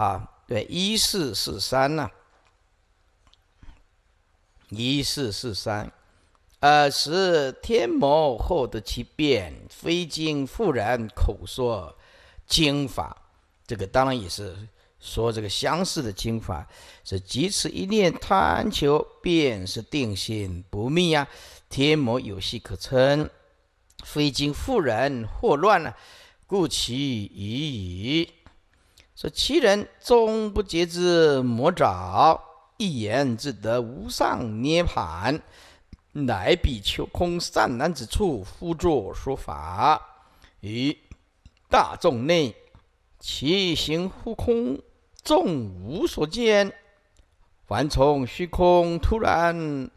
啊，对，一四四三呐，一四四三，呃，是天魔惑得其变，非经复然口说经法，这个当然也是说这个相似的经法，是即此一念贪求，便是定心不密呀。天魔有隙可乘，非经复然惑乱了，故其已矣。说其人终不结之魔爪，一言自得无上涅槃。乃比丘空善男子处，复作说法于大众内，其行忽空，众无所见，凡从虚空突然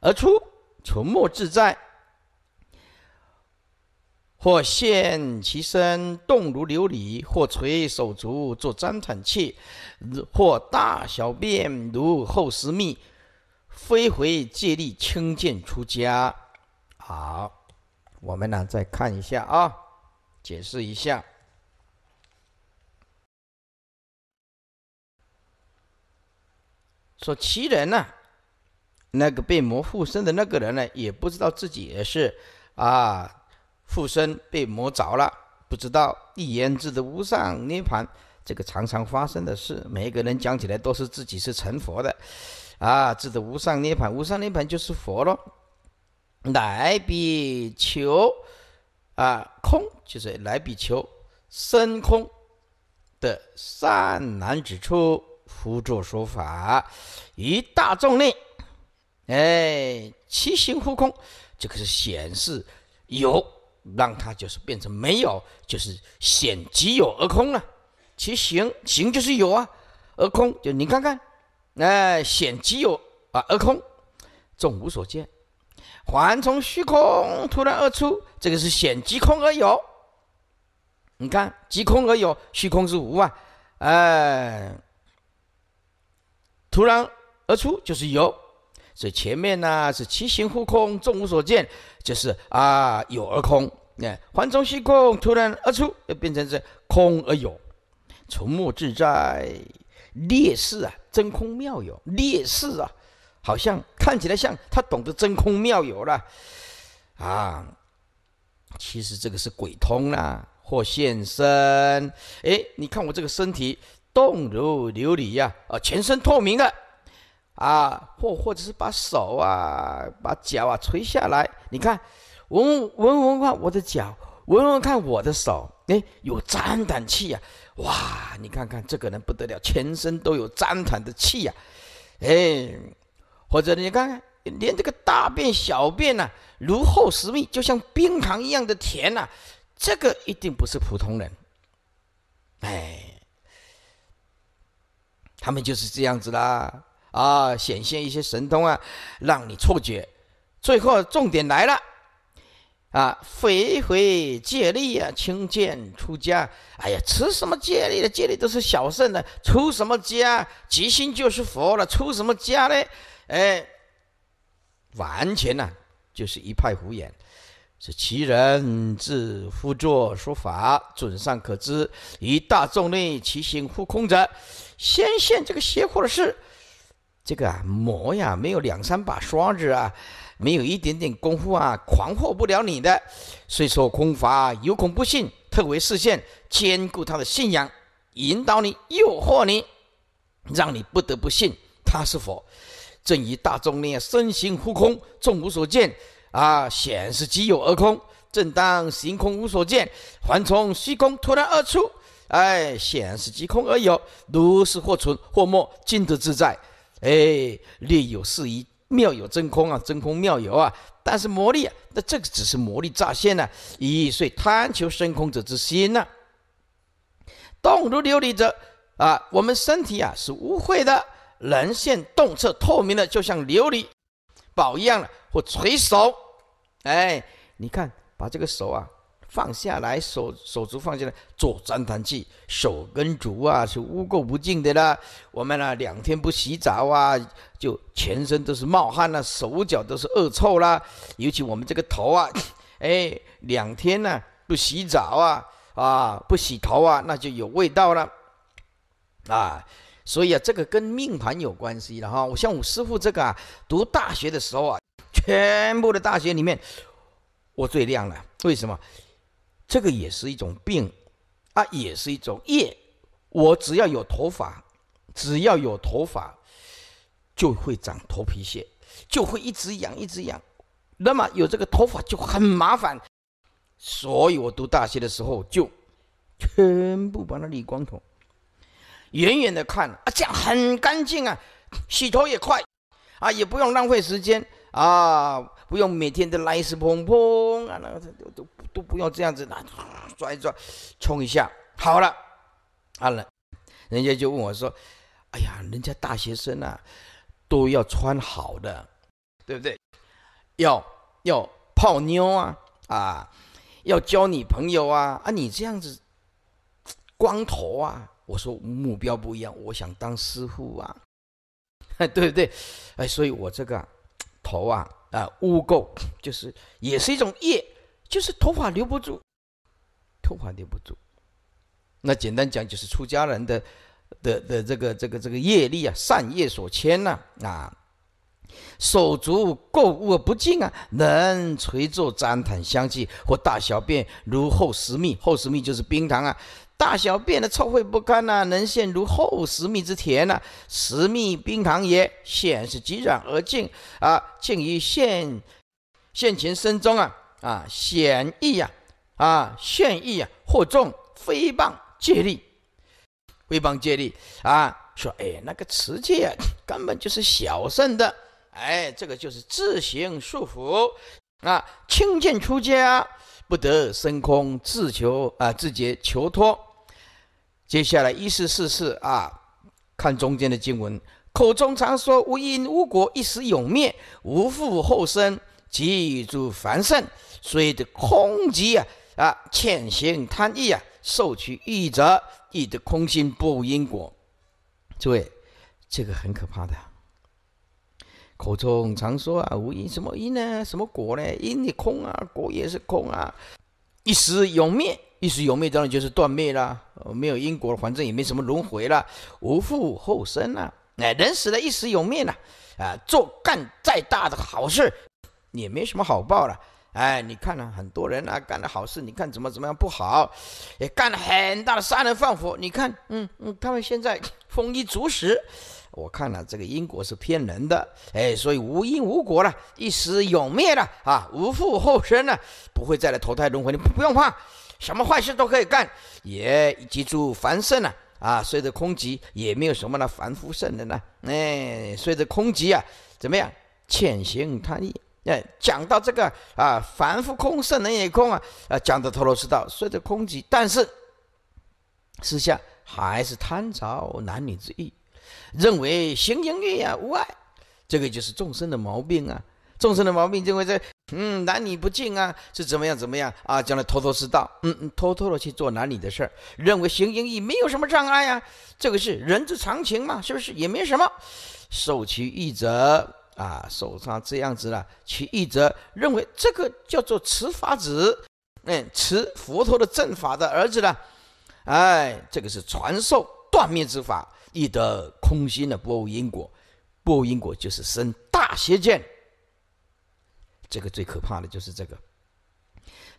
而出，沉默自在。或现其身动如琉璃，或垂手足作粘产器，或大小便如后时蜜，飞回借力轻剑出家。好，我们呢再看一下啊，解释一下。说其人呢，那个被魔附身的那个人呢，也不知道自己是啊。附身被磨着了，不知道一言之的无上涅槃，这个常常发生的事，每一个人讲起来都是自己是成佛的，啊，这个无上涅槃，无上涅槃就是佛咯。来比丘，啊，空就是来比丘，深空的善男子出，佛作说法于大众内，哎，七行护空，这个是显示有。让它就是变成没有，就是显即有而空了。其行行就是有啊，而空就你看看，哎，显即有啊，而空，众无所见，还从虚空突然而出。这个是显即空而有，你看即空而有，虚空是无啊，哎，突然而出就是有。所以前面呢是其行忽空，众无所见，就是啊有而空。哎，环中虚空，突然而出，又变成是空而有，从末自在，劣势啊，真空妙有，劣势啊，好像看起来像他懂得真空妙有了啊，其实这个是鬼通啦，或现身。哎，你看我这个身体动如琉璃呀，啊，全身透明的啊，或或者是把手啊，把脚啊垂下来，你看。闻闻闻看我的脚，闻闻看我的手，哎，有沾胆气啊！哇，你看看这个人不得了，全身都有沾胆的气呀！哎，或者你看看，连这个大便小便呐，如厚实蜜，就像冰糖一样的甜呐，这个一定不是普通人。哎，他们就是这样子啦，啊，显现一些神通啊，让你错觉。最后重点来了。啊，回回借力呀，轻剑出家。哎呀，吃什么借力的？借力都是小圣的。出什么家？即心就是佛了。出什么家呢？哎，完全呐，就是一派胡言。是其人自复作说法，准上可知，以大众内其心复空者，先现这个邪乎的事。这个啊，魔呀，没有两三把刷子啊。没有一点点功夫啊，狂惑不了你的。虽说空法有恐不信，特为示现，坚固他的信仰，引导你，诱惑你，让你不得不信他是佛。正一大众念身心忽空，众无所见，啊，显示即有而空；正当行空无所见，还从虚空突然而出，哎，显示即空而有。如是或存或没，尽得自在。哎，略有适宜妙有真空啊，真空妙有啊，但是魔力啊，那这个只是魔力乍现呢。咦，所贪求升空者之心呢，动如琉璃者啊，我们身体啊是污秽的，人现动彻透明的，就像琉璃宝一样的，或垂手，哎，你看把这个手啊。放下来，手手足放下来，做脏盘器，手跟足啊是污垢不净的啦。我们呢两天不洗澡啊，就全身都是冒汗啦，手脚都是恶臭啦。尤其我们这个头啊，哎，两天呢不洗澡啊啊不洗头啊，那就有味道了啊。所以啊，这个跟命盘有关系了哈。我像我师傅这个啊，读大学的时候啊，全部的大学里面我最亮了，为什么？这个也是一种病，啊，也是一种业。我只要有头发，只要有头发，就会长头皮屑，就会一直痒，一直痒。那么有这个头发就很麻烦，所以我读大学的时候就全部把它理光头。远远的看，啊，这样很干净啊，洗头也快，啊，也不用浪费时间啊。不用每天都来一次砰砰啊，那个都都都不用这样子拿抓一抓，冲一下好了啊了，人家就问我说：“哎呀，人家大学生啊，都要穿好的，对不对？要要泡妞啊啊，要交女朋友啊啊，你这样子光头啊？”我说目标不一样，我想当师傅啊，哎 对不对？哎，所以我这个头啊。啊，污垢就是也是一种业，就是头发留不住，头发留不住。那简单讲就是出家人的的的这个这个这个业力啊，善业所牵呐啊，手足垢恶不净啊，能垂坐毡毯香气，或大小便如厚十蜜，厚十蜜就是冰糖啊。大小便的臭秽不堪呐，能陷如厚十米之田呐，十米冰糖也，险是极软而静啊，静于陷陷情深中啊啊，险易呀啊，险易呀，惑众，非谤借力，非谤借力啊，说哎那个瓷器啊，根本就是小圣的，哎这个就是自行束缚啊，轻贱出家。不得升空自求啊，自觉求脱。接下来一四四四啊，看中间的经文，口中常说无因无果，一时永灭，无复后生，极住凡圣。所以的空即啊啊，潜行贪欲啊，受取欲者，亦得空心不无因果。诸位，这个很可怕的。口中常说啊，无因什么因呢？什么果呢？因你空啊，果也是空啊。一时有灭，一时有灭，当然就是断灭了，没有因果反正也没什么轮回了，无复后生呐。哎，人死了，一时有灭啦、啊，做干再大的好事，也没什么好报了。哎，你看呢，很多人啊，干了好事，你看怎么怎么样不好，也干了很大的杀人放火，你看，嗯嗯，他们现在丰衣足食。我看了这个因果是骗人的，哎，所以无因无果了，一时永灭了啊，无复后生了，不会再来投胎轮回，你不用怕，什么坏事都可以干，也居住凡圣了啊，随着空寂也没有什么呢，凡夫圣人呢，哎，随着空寂啊，怎么样，潜行贪欲，哎，讲到这个啊，凡夫空圣人也空啊，啊，讲的头头是道，随着空寂，但是私下还是贪着男女之欲。认为行淫欲呀无碍，这个就是众生的毛病啊。众生的毛病认为这，嗯，男女不敬啊，是怎么样怎么样啊？将来偷偷私道，嗯，嗯，偷偷的去做男女的事儿，认为行淫欲没有什么障碍呀。这个是人之常情嘛，是不是？也没什么，受其意者啊，手上这样子了，其意者认为这个叫做持法子，嗯，持佛陀的正法的儿子呢，哎，这个是传授断灭之法。亦得空心的不悟因果，不悟因果就是生大邪见。这个最可怕的就是这个。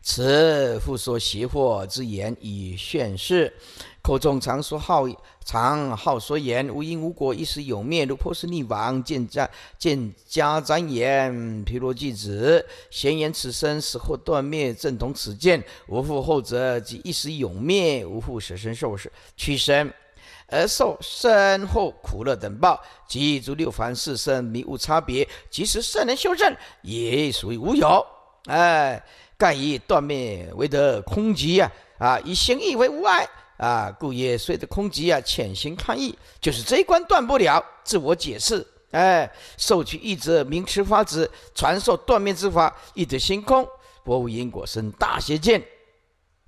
此复说邪惑之言以炫示，口中常说好常好说言无因无果，一时有灭，如破是逆亡。见家见家瞻言，譬罗弟子闲言，此生死后断灭，正同此见，无复后者即一时有灭，无复舍身受是屈身。而受身后苦乐等报，即诸六凡四圣迷悟差别，即使圣人修证，也属于无有。哎，盖以断灭为得空寂呀，啊，以行意为无碍啊，故也随着空寂啊，潜行抗议，就是这一关断不了。自我解释，哎，受取意者明持法子，传授断灭之法，意得心空，无因果生大邪见。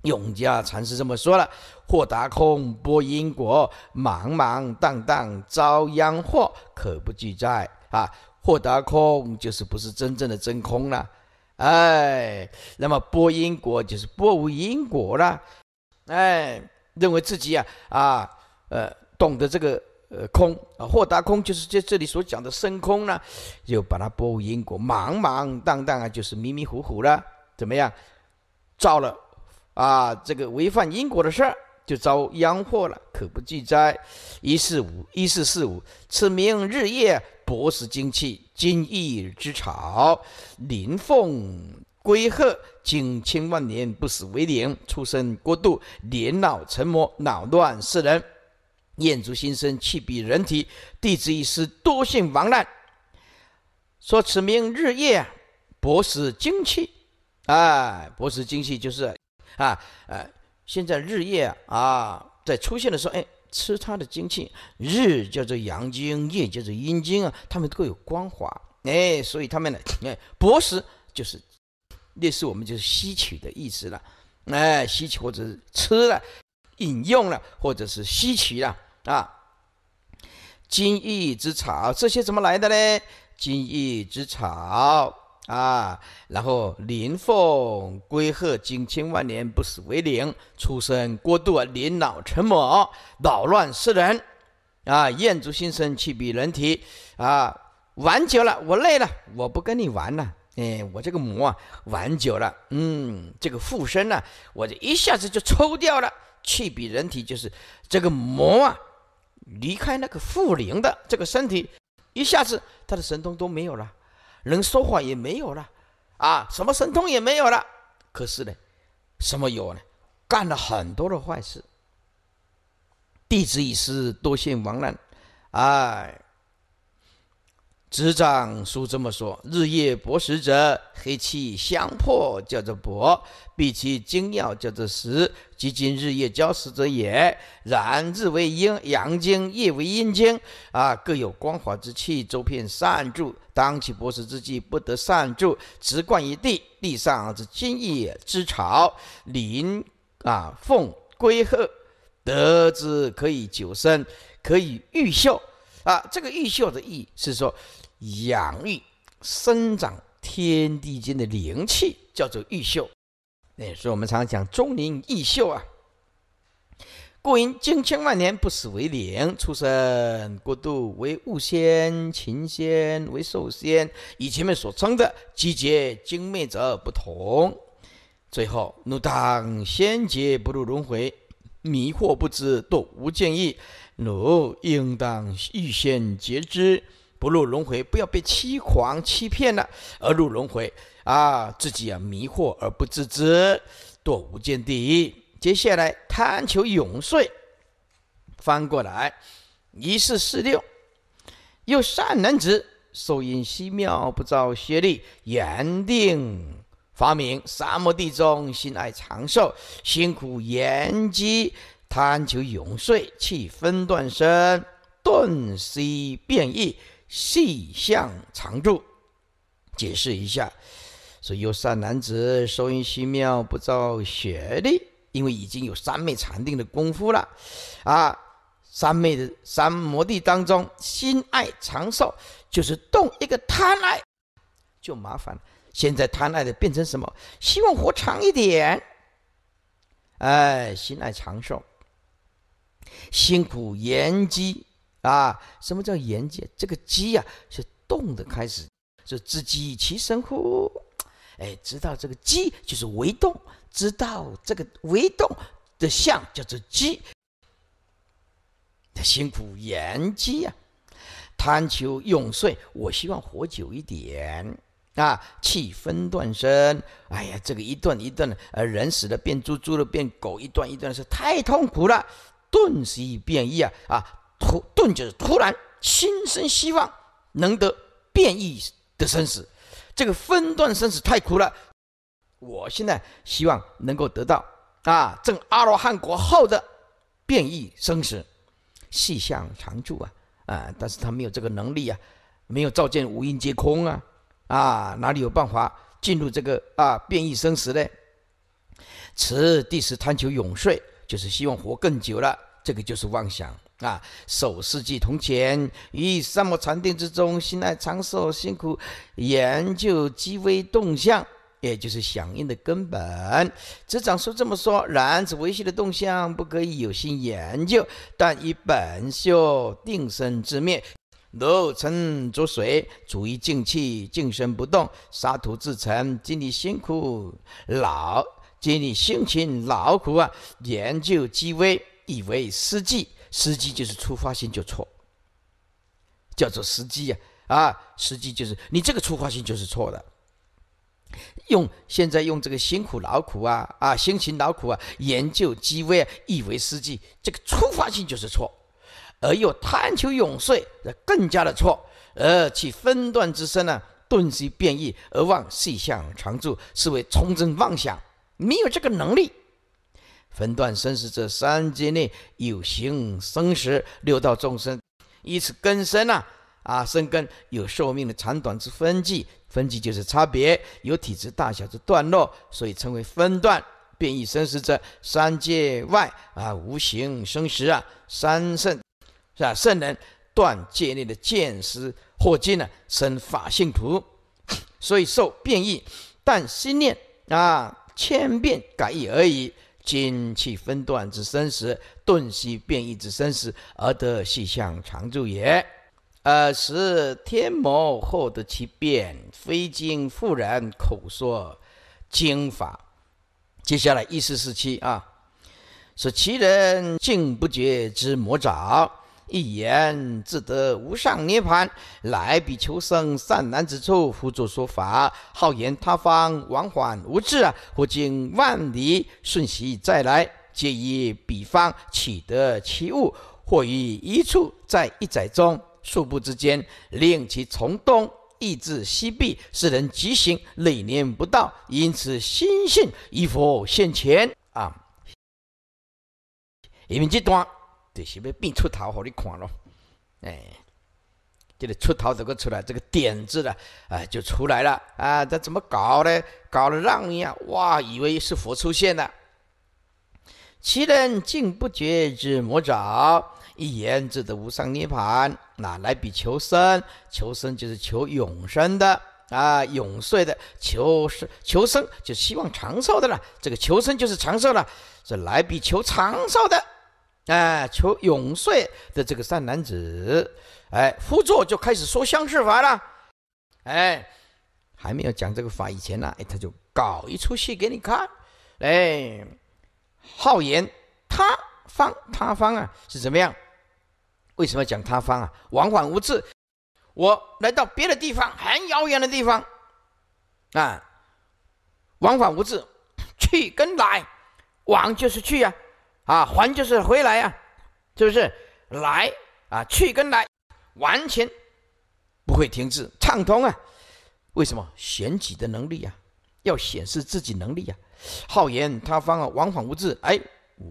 永嘉禅师这么说了：“豁达空，波因果，茫茫荡荡遭殃祸，可不俱在啊！豁达空就是不是真正的真空了，哎，那么波因果就是波无因果了，哎，认为自己啊啊，呃，懂得这个呃空啊，豁达空就是在这里所讲的深空呢，就把它波无因果，茫茫荡荡啊，就是迷迷糊糊了，怎么样，造了。”啊，这个违反因果的事儿就遭殃祸了，可不记哉！一四五一四四五，此名日夜博失精气，精玉之草，灵凤龟鹤，经千万年不死为灵，出生过度，年老成魔，恼乱世人，艳足心生，气比人体，弟子一失多性亡难。说此名日夜博失精气，哎，博失精气就是。啊，呃，现在日夜啊，在出现的时候，哎，吃它的精气，日叫做阳精，夜叫做阴精啊，它们都有光滑，哎，所以它们呢，哎，博食就是类似我们就是吸取的意思了，哎，吸取或者是吃了、饮用了或者是吸取了啊，金玉之草这些怎么来的呢？金玉之草。啊，然后灵凤龟鹤经千万年不死为灵，出生过度啊，年老成魔，扰乱世人，啊，燕足心生气比人体啊，玩久了我累了，我不跟你玩了，哎，我这个魔啊玩久了，嗯，这个附身呢，我就一下子就抽掉了，气比人体就是这个魔啊，离开那个附灵的这个身体，一下子他的神通都没有了。能说谎也没有了，啊，什么神通也没有了。可是呢，什么有呢？干了很多的坏事，弟子已失，多幸亡难，哎。子掌书这么说：日夜搏食者，黑气相破，叫做搏；闭其精妙，叫做食。即今日夜交食者也。然日为阴阳经，夜为阴经，啊，各有光华之气，周遍善助。当其搏食之际，不得善助，直贯于地。地上之金也之草林，啊，凤龟鹤得之，可以久生，可以玉秀。啊，这个玉秀的意是说。养育生长天地间的灵气，叫做玉秀。那所以我们常讲钟灵毓秀啊。故人经千万年不死为灵，出生过度为物仙、禽仙、为兽仙，与前面所称的季节精魅者不同。最后，汝当仙劫不入轮回，迷惑不知，堕无见意。汝应当预先截知。不入轮回，不要被欺狂欺骗了，而入轮回啊！自己啊迷惑而不自知，堕无间地。狱。接下来贪求永岁，翻过来一四四六，有善男子受因西妙不造邪力，严定发明沙漠地中心爱长寿，辛苦延积贪求永岁，弃分断身顿息变异。细相常住，解释一下，说有善男子收音西妙，不造学历，因为已经有三昧禅定的功夫了。啊，三昧的三摩地当中，心爱长寿，就是动一个贪爱，就麻烦了。现在贪爱的变成什么？希望活长一点，哎，心爱长寿，辛苦延积。啊，什么叫言鸡？这个鸡呀是动的开始，是知鸡其神乎？哎，知道这个鸡就是为动，知道这个为动的相叫做鸡。辛苦言机呀，贪求永顺，我希望活久一点啊。气分断身，哎呀，这个一段一段的，呃，人死了变猪，猪了变狗，一段一段是太痛苦了。顿一变异啊啊！突顿就是突然心生希望，能得变异的生死，这个分段生死太苦了。我现在希望能够得到啊正阿罗汉果后的变异生死，细想常住啊啊！但是他没有这个能力啊，没有照见五蕴皆空啊啊！哪里有办法进入这个啊变异生死呢？此第十贪求永岁，就是希望活更久了，这个就是妄想。啊，守世纪铜钱，于三摩禅定之中，心爱长寿，辛苦研究机微动向，也就是响应的根本。执长说这么说，然此维系的动向不可以有心研究，但以本修定身自灭。漏成浊水，主于静气，静身不动，沙土自沉。经历辛苦劳，经历辛勤劳苦啊，研究机微，以为实际。时机就是出发性就错，叫做时机呀！啊，时机就是你这个出发性就是错的。用现在用这个辛苦劳苦啊啊，辛勤劳苦啊，研究机微以为时机，这个出发性就是错，而又贪求永睡，那更加的错。而其分段之身呢，顿息变异而望细相常住，是为重真妄想，没有这个能力。分段生死者，三界内有形生死六道众生，以此根生呐，啊生根有寿命的长短之分际，分际就是差别，有体质大小之段落，所以称为分段变异生死者，三界外啊无形生死啊三圣，是吧？圣人断界内的见识或见呢，生法性徒，所以受变异，但心念啊千变改易而已。今气分断之生死，顿息变异之生死，而得细相常住也。尔时天魔后得其变，非经复人口说经法。接下来一四四七啊，是其人竟不觉之魔爪。一言自得无上涅槃，来比求生善男子处，佛祖说法，好言他方往返无滞啊，或经万里瞬息再来，皆以彼方取得其物，或于一处在一载中数步之间，令其从东易至西壁，使人极行累年不到，因此心性依佛现前啊。移民这段。对，是不是变出头和你看咯？哎，这个出头这个出来，这个点子了啊，就出来了啊！这怎么搞呢？搞了让一啊，哇，以为是佛出现了，其人竟不觉之魔爪，一言之的无上涅槃啊！来比求生，求生就是求永生的啊，永岁的求生，求生就希望长寿的了。这个求生就是长寿了，这来比求长寿的。哎，求永岁的这个善男子，哎，趺助就开始说相事法了。哎，还没有讲这个法以前呢，哎，他就搞一出戏给你看。哎，好言他方他方啊是怎么样？为什么要讲他方啊？往返无字，我来到别的地方，很遥远的地方啊，往返无字，去跟来，往就是去呀。啊，还就是回来呀，是不是？来啊，去跟来，完全不会停滞，畅通啊。为什么？选己的能力啊，要显示自己能力啊。浩言他方啊，往返无滞，哎，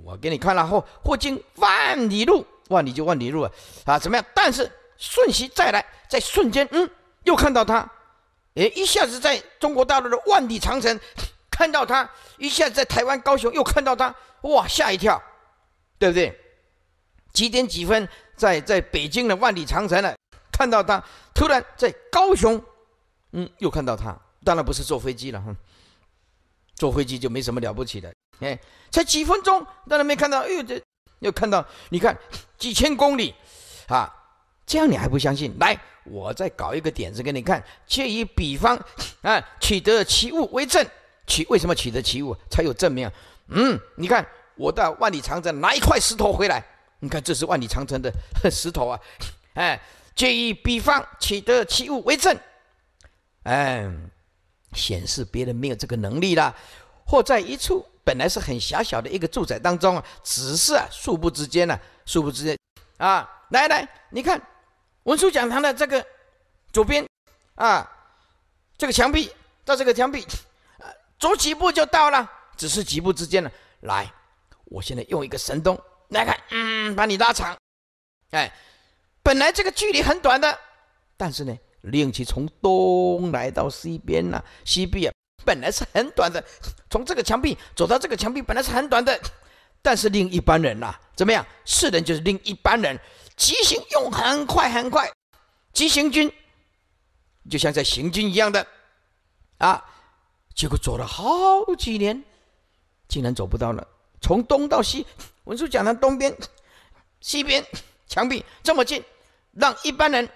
我给你看了，后，或经万里路，万里就万里路啊，啊，怎么样？但是瞬息再来，在瞬间，嗯，又看到他，哎，一下子在中国大陆的万里长城看到他，一下在台湾高雄又看到他。哇，吓一跳，对不对？几点几分，在在北京的万里长城了，看到他突然在高雄，嗯，又看到他，当然不是坐飞机了哈，坐飞机就没什么了不起的，哎，才几分钟，当然没看到，哎呦，这又看到，你看几千公里，啊，这样你还不相信？来，我再搞一个点子给你看，借以比方，啊，取得其物为证。取为什么取得其物才有证明？嗯，你看，我到万里长城拿一块石头回来。你看，这是万里长城的 石头啊。哎，借以比方，取得其物为证。哎，显示别人没有这个能力啦，或在一处本来是很狭小的一个住宅当中啊，只是啊数步之间呢，数步之间啊，来来，你看，文殊讲堂的这个左边啊，这个墙壁到这个墙壁。走几步就到了，只是几步之间呢。来，我现在用一个神东，来看，嗯，把你拉长。哎，本来这个距离很短的，但是呢，令其从东来到西边呢，西边啊，本来是很短的，从这个墙壁走到这个墙壁本来是很短的，但是另一般人呐，怎么样？世人就是另一般人，骑行用很快很快，急行军就像在行军一样的啊。结果走了好几年，竟然走不到了。从东到西，文殊讲堂东边、西边墙壁这么近，让一般人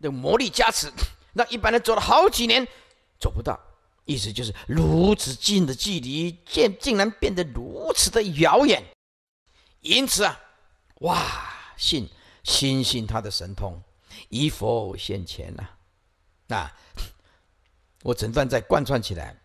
的魔力加持，让一般人走了好几年走不到。意思就是如此近的距离，竟竟然变得如此的遥远。因此啊，哇，信心信他的神通，以佛现前呐。那我整备再贯穿起来。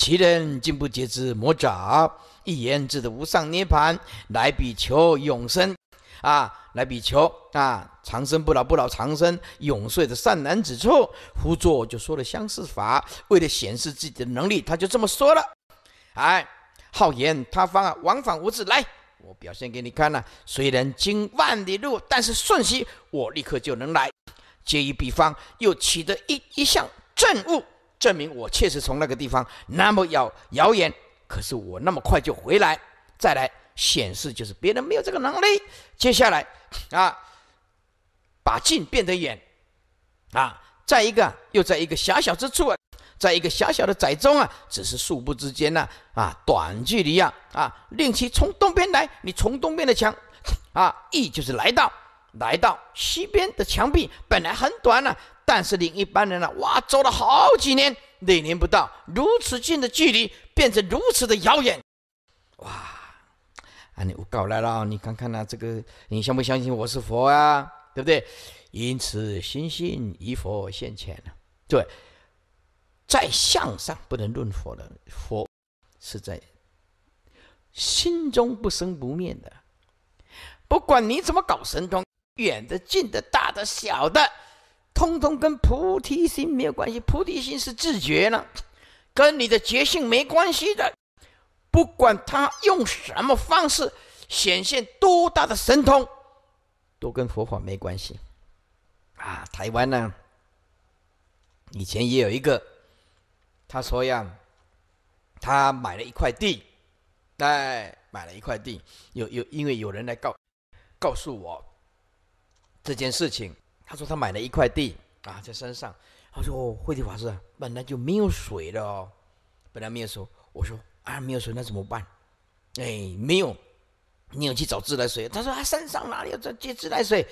其人竟不觉之魔爪，一言之的无上涅槃，来比丘永生，啊，来比丘啊，长生不老，不老长生，永岁的善男子处，胡作就说了相似法，为了显示自己的能力，他就这么说了。哎，好言他方啊，往返无止，来，我表现给你看呐。虽然经万里路，但是瞬息我立刻就能来。借一比方，又取得一一项正物证明我确实从那个地方，那么要遥远，可是我那么快就回来，再来显示就是别人没有这个能力。接下来啊，把近变得远，啊，再一个又在一个狭小之处啊，在一个狭小的窄中啊，只是数步之间呢，啊，短距离啊，啊，令其从东边来，你从东边的墙，啊，意就是来到，来到西边的墙壁本来很短啊，但是里，一般人呢？哇，走了好几年，那年不到，如此近的距离变成如此的遥远，哇！啊，你我搞来了，你看看呢？这个，你相不相信我是佛啊？对不对？因此，心性依佛现前呢，对，在向上不能论佛的，佛是在心中不生不灭的，不管你怎么搞神通，远的、近的、大的、小的。通通跟菩提心没有关系，菩提心是自觉呢，跟你的觉性没关系的。不管他用什么方式显现多大的神通，都跟佛法没关系。啊，台湾呢，以前也有一个，他说呀，他买了一块地，哎，买了一块地，有有因为有人来告告诉我这件事情。他说他买了一块地啊，在山上。他说：“慧地法师本来就没有水了，本来没有水。”我说：“啊，没有水那怎么办？”哎，没有，你要去找自来水。他说：“他山上哪里有这接自来水？”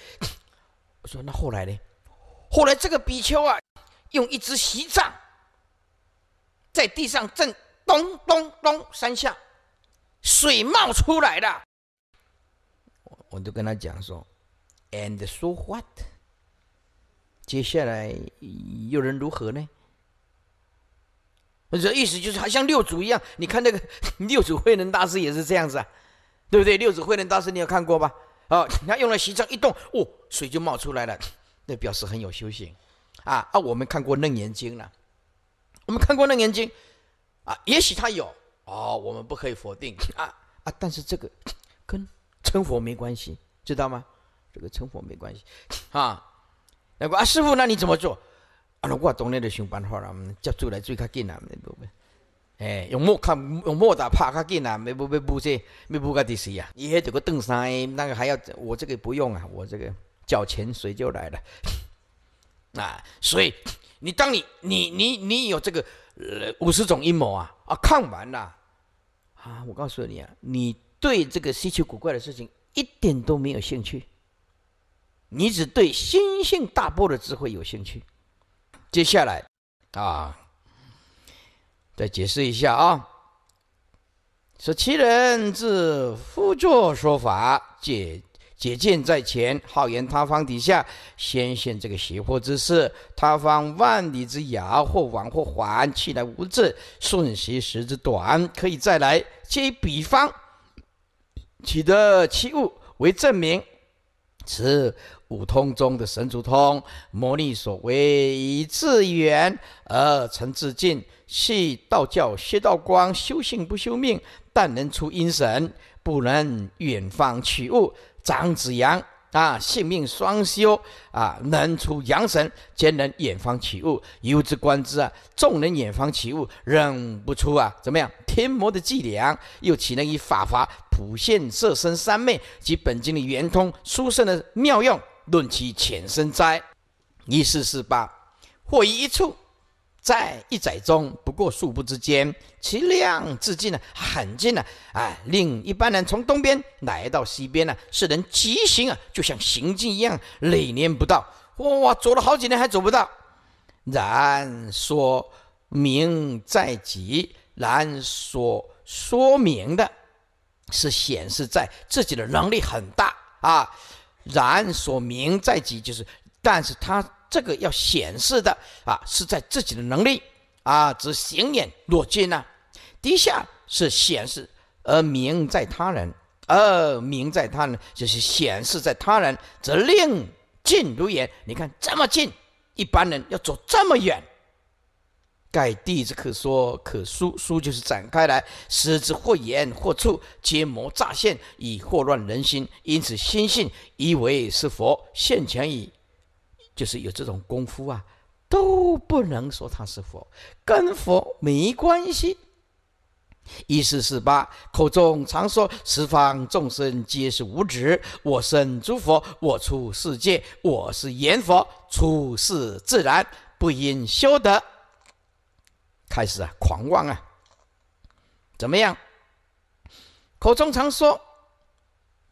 我说：“那后来呢？”后来这个比丘啊，用一只锡杖在地上震咚咚咚三下，水冒出来了。我我就跟他讲说：“And so what？” 接下来又能如何呢？我这意思就是，好像六祖一样。你看那个 六祖慧能大师也是这样子，啊，对不对？六祖慧能大师，你有看过吧？哦，你看用了席子一动，哦，水就冒出来了，那表示很有修行啊啊！我们看过《楞严经》了，我们看过《楞严经》啊，也许他有哦，我们不可以否定啊啊！但是这个 跟成佛没关系，知道吗？这个成佛没关系啊。那个啊，师傅，那你怎么做？啊，我当然就想办法啦，接做来追较紧啦。哎，用木看，用木打拍较紧啦。没没没不些，没不个电视呀。伊迄做个登山，那个还要我这个不用啊，我这个脚前水就来了。啊，所以你当你你你你有这个五十种阴谋啊啊，看完了啊，我告诉你啊，你对这个稀奇古怪的事情一点都没有兴趣。你只对心性大波的智慧有兴趣。接下来，啊，再解释一下啊。说其人自复作说法，解解见在前，好言他方底下先现这个邪惑之事。他方万里之遥，或往或还，去来无滞，瞬息时之短，可以再来。皆以比方，取得其物为证明，此。五通中的神足通，魔力所为，以自远而成自近，系道教薛道光修性不修命，但能出阴神，不能远方取物；长子阳啊，性命双修啊，能出阳神，兼能远方取物。由之观之啊，众人远方取物，仍不出啊？怎么样？天魔的伎俩，又岂能以法华普现色身三昧及本经的圆通殊胜的妙用？论其浅深哉？一四四八，或一处，在一载中不过数步之间，其量之近呢，罕见呢。哎，令一般人从东边来到西边呢，是能疾行啊，就像行进一样，累年不到哇，走了好几年还走不到。然说明在即，然所说明的是显示在自己的能力很大啊。然所明在己，就是，但是他这个要显示的啊，是在自己的能力啊，只显眼若见呢。底下是显示而明在他人，而明在他人就是显示在他人，则令近如也，你看这么近，一般人要走这么远。盖地之可说可书，书就是展开来；使之或言或处，皆魔乍现，以惑乱人心。因此，心性以为是佛，现前已就是有这种功夫啊，都不能说他是佛，跟佛没关系。一四四八，口中常说十方众生皆是无止，我生诸佛，我出世界，我是言佛，出世自然，不应修德开始啊，狂妄啊！怎么样？口中常说，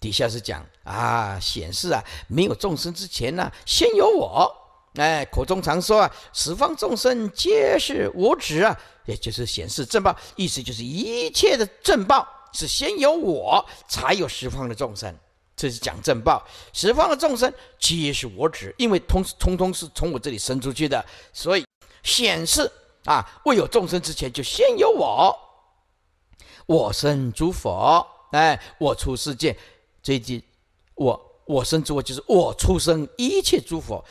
底下是讲啊，显示啊，没有众生之前呢，先有我。哎，口中常说啊，十方众生皆是我指啊，也就是显示正报，意思就是一切的正报是先有我，才有十方的众生。这是讲正报，十方的众生皆是我指，因为通通通是从我这里生出去的，所以显示。啊，未有众生之前，就先有我。我生诸佛，哎，我出世界，最近，我我生诸佛就是我出生一切诸佛。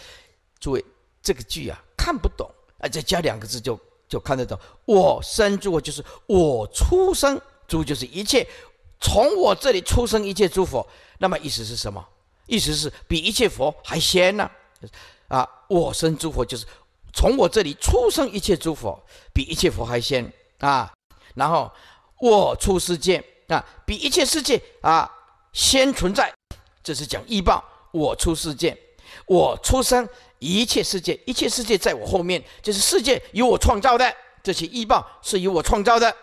诸位，这个句啊看不懂，啊，再加两个字就就看得懂。我生诸佛就是我出生，诸就是一切，从我这里出生一切诸佛。那么意思是什么？意思是比一切佛还先呢？啊，我生诸佛就是。从我这里出生一切诸佛，比一切佛还先啊！然后我出世界啊，比一切世界啊先存在。这是讲易报。我出世界，我出生一切世界，一切世界在我后面。这是世界由我创造的，这些易报是由我创造的。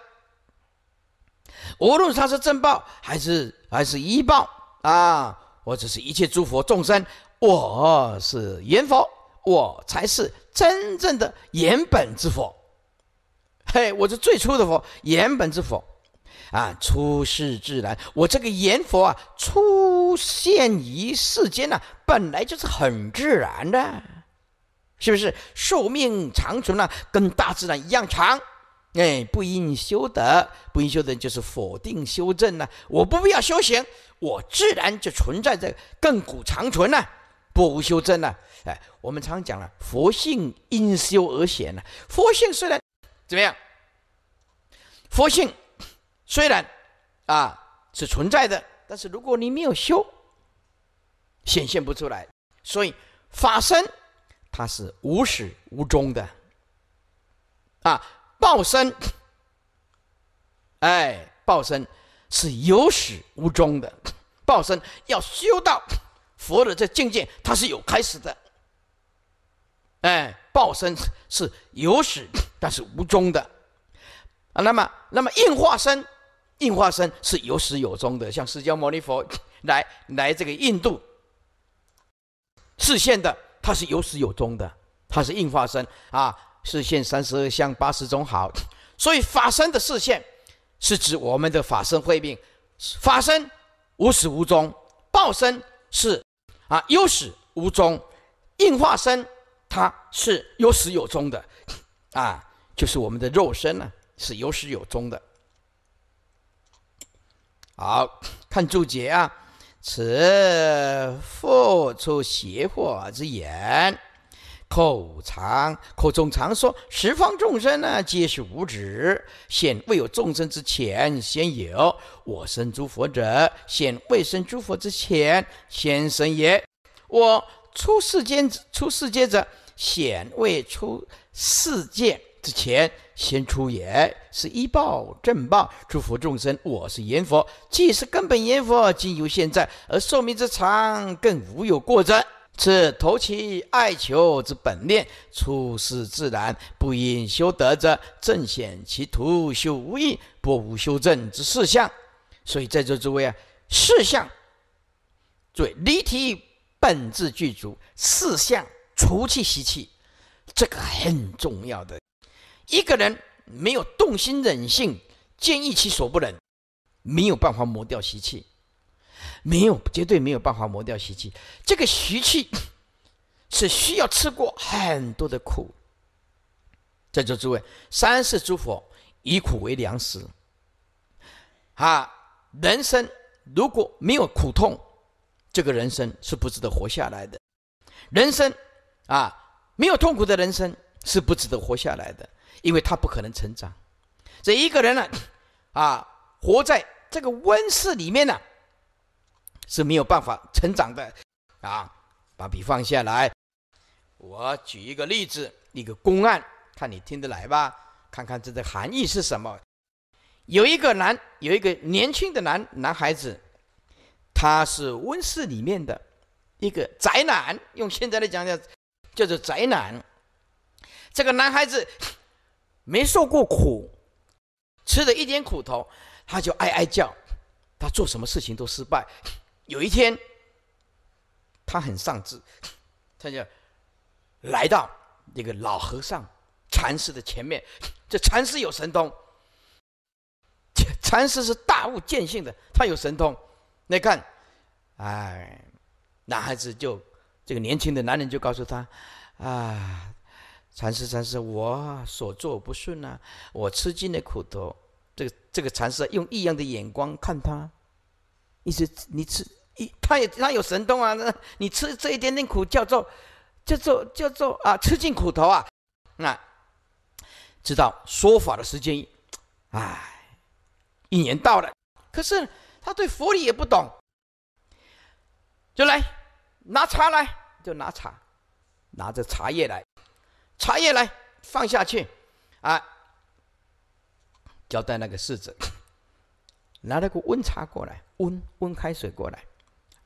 无论他是正报还是还是异报啊，我只是一切诸佛众生，我是缘佛，我才是。真正的原本之佛，嘿，我是最初的佛，原本之佛啊，出世自然。我这个言佛啊，出现于世间呢，本来就是很自然的，是不是？寿命长存呢，跟大自然一样长。哎，不应修德，不应修德就是否定修正呢？我不必要修行，我自然就存在着，亘古长存呢。不无修真呢？哎，我们常讲了，佛性因修而显呢。佛性虽然怎么样？佛性虽然啊是存在的，但是如果你没有修，显现不出来。所以法身它是无始无终的，啊，报身，哎，报身是有始无终的，报身要修到。佛的这境界，它是有开始的，哎，报身是有始但是无终的，啊，那么那么应化身，应化身是有始有终的，像释迦牟尼佛来来这个印度视线的，它是有始有终的，它是应化身啊，视线三十二相八十种好，所以法身的视线是指我们的法身慧命，法身无始无终，报身是。啊，有始无终，硬化身，它是有始有终的，啊，就是我们的肉身呢，是有始有终的。好看注解啊，此复出邪惑之言。口常口中常说十方众生呢，皆是无止，现未有众生之前，先有我生诸佛者；现未生诸佛之前，先生也。我出世间，出世界者，显未出世界之前，先出也。是一报正报，诸佛众生，我是阎佛，既是根本阎佛，今犹现在，而寿命之长，更无有过者。此投其爱求之本念，出世自然，不因修德者正显其徒修无益，不无修正之事项。所以在座诸位啊，事项最离体本质具足，事项除去习气，这个很重要的。一个人没有动心忍性，见义其所不能，没有办法磨掉习气。没有，绝对没有办法磨掉习气。这个习气 是需要吃过很多的苦。在座诸位，三世诸佛以苦为粮食。啊，人生如果没有苦痛，这个人生是不值得活下来的。人生啊，没有痛苦的人生是不值得活下来的，因为他不可能成长。这一个人呢，啊，活在这个温室里面呢。是没有办法成长的，啊！把笔放下来。我举一个例子，一个公案，看你听得来吧？看看这个含义是什么？有一个男，有一个年轻的男男孩子，他是温室里面的一个宅男，用现在来讲讲，叫做宅男。这个男孩子没受过苦，吃了一点苦头，他就哀哀叫，他做什么事情都失败。有一天，他很丧志，他就来到那个老和尚禅师的前面。这禅师有神通，禅师是大悟见性的，他有神通。那看，哎，男孩子就这个年轻的男人就告诉他：“啊，禅师，禅师，我所做不顺啊，我吃尽了苦头。”这个这个禅师用异样的眼光看他。意思你吃，他也他有神通啊！你吃这一点点苦，叫做叫做叫做啊，吃尽苦头啊！那知道说法的时间，唉，一年到了，可是他对佛理也不懂，就来拿茶来，就拿茶，拿着茶叶来，茶叶来放下去，啊，交代那个侍者，拿了个温茶过来。温温开水过来，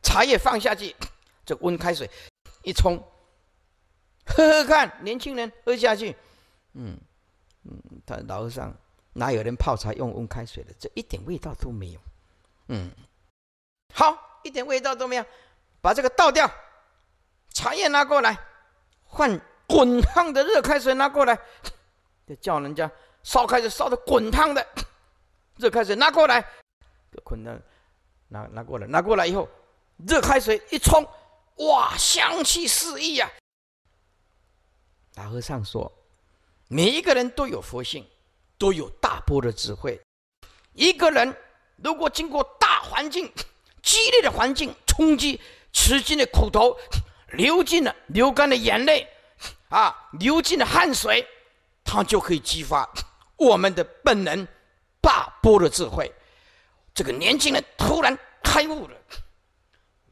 茶叶放下去，这温开水一冲，喝喝看，年轻人喝下去，嗯嗯，他老和尚哪有人泡茶用温开水的？这一点味道都没有，嗯，好，一点味道都没有，把这个倒掉，茶叶拿过来，换滚烫的热开水拿过来，就叫人家烧开水烧的滚烫的热开水拿过来，困难。拿拿过来，拿过来以后，热开水一冲，哇，香气四溢呀！老和尚说：“每一个人都有佛性，都有大波的智慧。一个人如果经过大环境、激烈的环境冲击，吃尽了苦头，流尽了流干了眼泪，啊，流尽了汗水，他就可以激发我们的本能大波的智慧。”这个年轻人突然开悟了，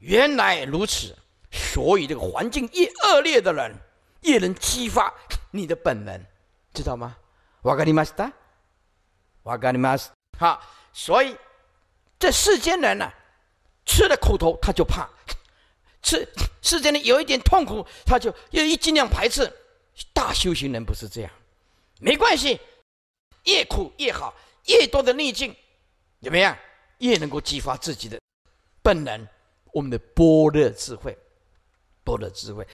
原来如此。所以这个环境越恶劣的人，越能激发你的本能，知道吗？瓦格尼玛斯达，瓦格尼玛斯。好，所以这世间人呢，吃了苦头他就怕，吃世间的有一点痛苦他就又一尽量排斥。大修行人不是这样，没关系，越苦越好，越多的逆境，怎么样？越能够激发自己的本能，我们的般若智慧，般若智慧，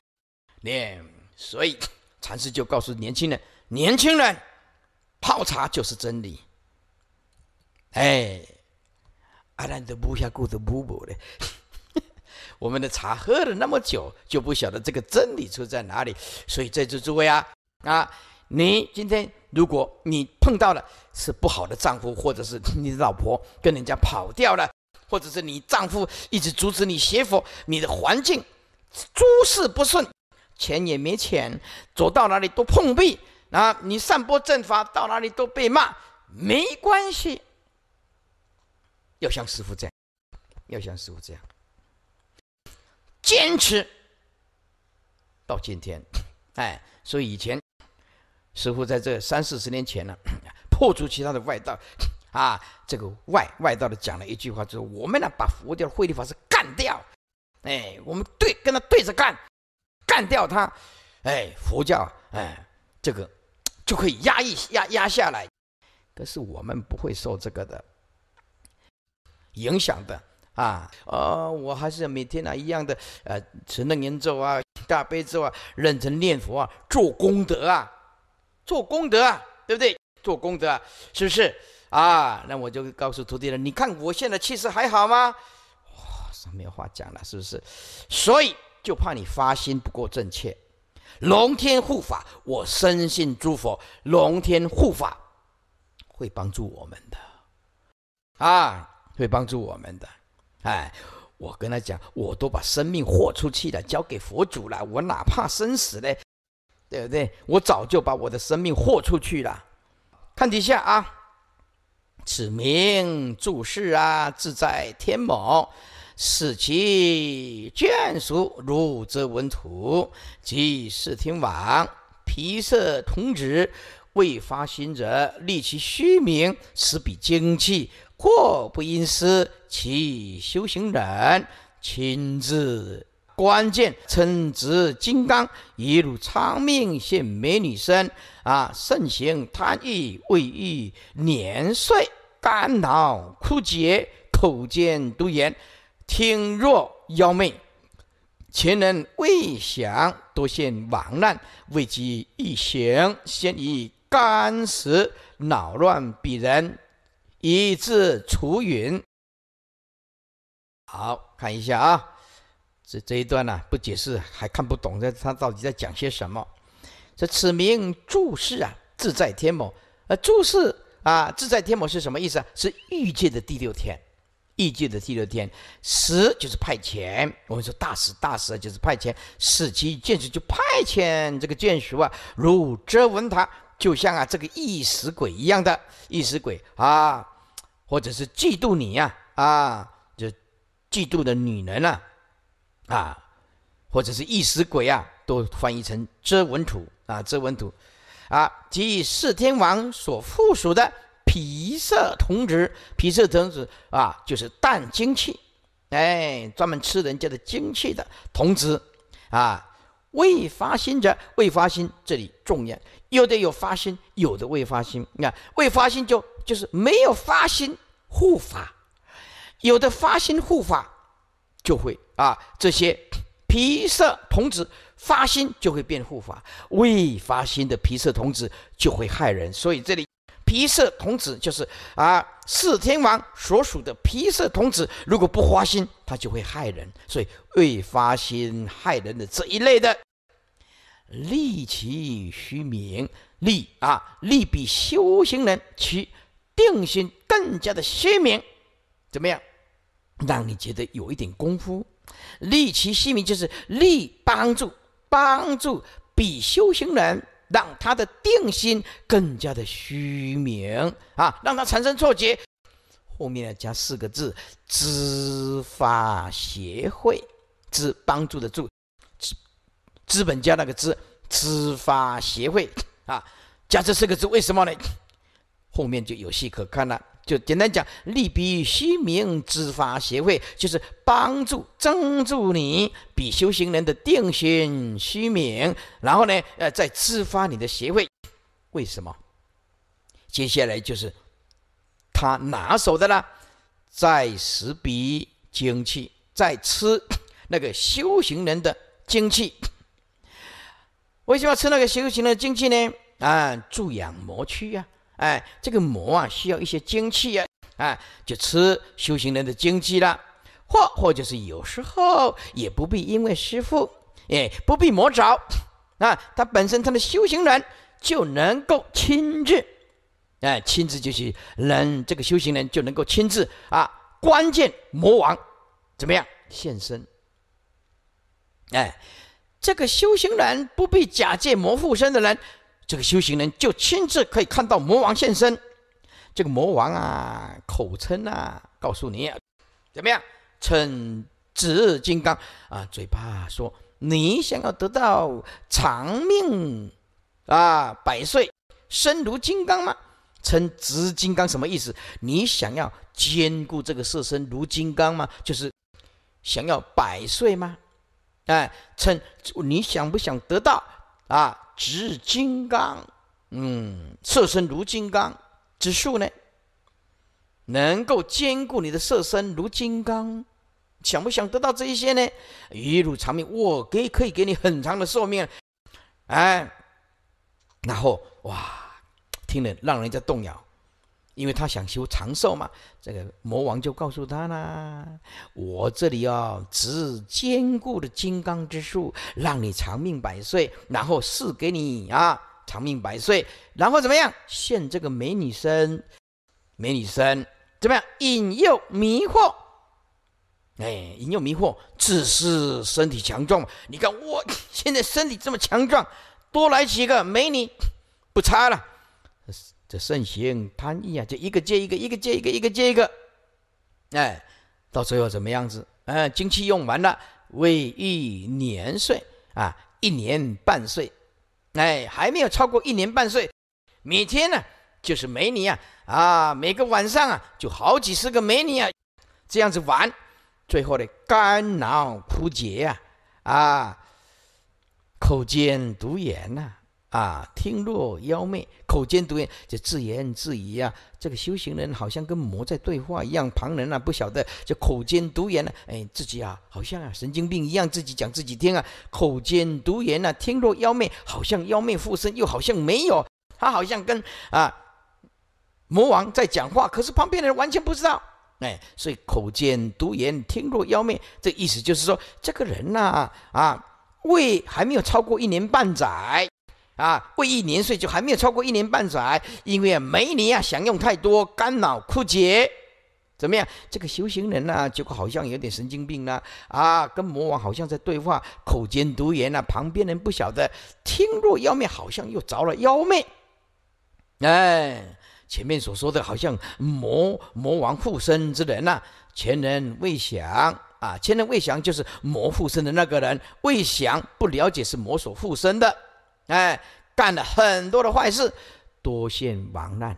念。所以，禅师就告诉年轻人：年轻人，泡茶就是真理。哎，阿兰德不下顾着乌补的。我们的茶喝了那么久，就不晓得这个真理出在哪里。所以，在座诸位啊，啊。你今天如果你碰到了是不好的丈夫，或者是 你的老婆跟人家跑掉了，或者是你丈夫一直阻止你学佛，你的环境诸事不顺，钱也没钱，走到哪里都碰壁，啊，你散播正法到哪里都被骂，没关系，要像师傅这样，要像师傅这样坚持到今天，哎，所以以前。师傅在这三四十年前呢，破除其他的外道，啊，这个外外道的讲了一句话，就是我们呢把佛教慧理法师干掉，哎，我们对跟他对着干，干掉他，哎，佛教，哎，这个就可以压抑压压下来。可是我们不会受这个的影响的啊，呃，我还是每天呢一样的，呃，持楞严咒啊，大悲咒啊，认真念佛啊，做功德啊。做功德，对不对？做功德，是不是啊？那我就告诉徒弟了，你看我现在气势还好吗？哇，上有话讲了，是不是？所以就怕你发心不够正确。龙天护法，我深信诸佛龙天护法会帮助我们的，啊，会帮助我们的。哎，我跟他讲，我都把生命豁出去了，交给佛祖了，我哪怕生死呢？对不对？我早就把我的生命豁出去了。看底下啊，此名注释啊，自在天谋，使其眷属入则文土，即视听王，皮色同直，未发心者立其虚名，此彼精气，过不因私，其修行人亲自。关键称职，金刚一如长命现美女身啊！盛行贪欲未欲年岁，肝脑枯竭，口尖毒言，听若妖媚，前人未详，多现亡难。未及一行，先以干食扰乱鄙人，以至除云。好看一下啊！这这一段呢，不解释还看不懂，这他到底在讲些什么？这此名注释啊，自在天魔，呃，注释啊，自在天魔是什么意思啊？是欲界的第六天，欲界的第六天，时就是派遣，我们说大使，大使就是派遣，使其见识就派遣这个眷属啊，如遮闻他，就像啊这个意死鬼一样的意死鬼啊，或者是嫉妒你呀啊，就嫉妒的女人啊。啊，或者是意识鬼啊，都翻译成遮文土啊，遮文土啊，即四天王所附属的皮色童子，皮色童子啊，就是啖精气，哎，专门吃人家的精气的童子啊。未发心者，未发心，这里重要，有的有发心，有的未发心。你看，未发心就就是没有发心护法，有的发心护法。就会啊，这些皮色童子发心就会变护法，未发心的皮色童子就会害人。所以这里皮色童子就是啊，四天王所属的皮色童子，如果不花心，他就会害人。所以未发心害人的这一类的，利其虚名，利啊，利比修行人其定心更加的鲜明，怎么样？让你觉得有一点功夫，利其虚名就是利帮助，帮助比修行人，让他的定心更加的虚名啊，让他产生错觉。后面呢，加四个字，知法协会，知帮助的助，资资本家那个资，资法协会啊，加这四个字为什么呢？后面就有戏可看了。就简单讲，利比虚名，自发协会，就是帮助增助你比修行人的定心、虚名，然后呢，呃，再自发你的协会。为什么？接下来就是他拿手的了，在食笔精气，在吃那个修行人的精气。为什么要吃那个修行人的精气呢？啊，助养魔躯呀。哎，这个魔啊需要一些精气呀，哎，就吃修行人的精气了，或或者是有时候也不必因为师傅，哎，不必魔爪，啊，他本身他的修行人就能够亲自，哎，亲自就是人这个修行人就能够亲自啊，关键魔王怎么样现身？哎，这个修行人不必假借魔附身的人。这个修行人就亲自可以看到魔王现身。这个魔王啊，口称啊，告诉你，怎么样称直金刚啊？嘴巴说你想要得到长命啊，百岁身如金刚吗？称直金刚什么意思？你想要兼顾这个色身如金刚吗？就是想要百岁吗？哎，称你想不想得到啊？直金刚，嗯，色身如金刚之术呢，能够兼顾你的色身如金刚，想不想得到这一些呢？一路长命，我给可以给你很长的寿命，哎，然后哇，听了让人家动摇。因为他想修长寿嘛，这个魔王就告诉他啦：“我这里要植坚固的金刚之术，让你长命百岁，然后赐给你啊长命百岁，然后怎么样？现这个美女身，美女身怎么样？引诱迷惑，哎，引诱迷惑，只是身体强壮你看我现在身体这么强壮，多来几个美女，不差了。”这盛行贪欲啊，就一个接一个，一个接一个，一个接一个，哎，到最后怎么样子？哎，精气用完了，为一年岁啊，一年半岁，哎，还没有超过一年半岁，每天呢就是美女啊啊，每个晚上啊就好几十个美女啊，这样子玩，最后呢肝脑枯竭啊啊，口尖毒眼呐。啊！听若妖媚，口尖独言，就自言自语啊。这个修行人好像跟魔在对话一样，旁人啊不晓得，就口尖独言呢。哎，自己啊好像啊神经病一样，自己讲自己听啊。口尖独言呐，听若妖媚，好像妖媚附身，又好像没有。他好像跟啊魔王在讲话，可是旁边的人完全不知道。哎，所以口尖独言，听若妖媚，这意思就是说，这个人呐，啊，未还没有超过一年半载。啊，未一年岁就还没有超过一年半载，因为啊，没年啊，享用太多，肝脑枯竭，怎么样？这个修行人呢，结果好像有点神经病呢、啊，跟魔王好像在对话，口尖毒言呐，旁边人不晓得，听若妖魅，好像又着了妖魅。哎，前面所说的好像魔魔王附身之人呐，前人未详啊，前人未详就是魔附身的那个人未详不了解是魔所附身的。哎，干了很多的坏事，多现亡难，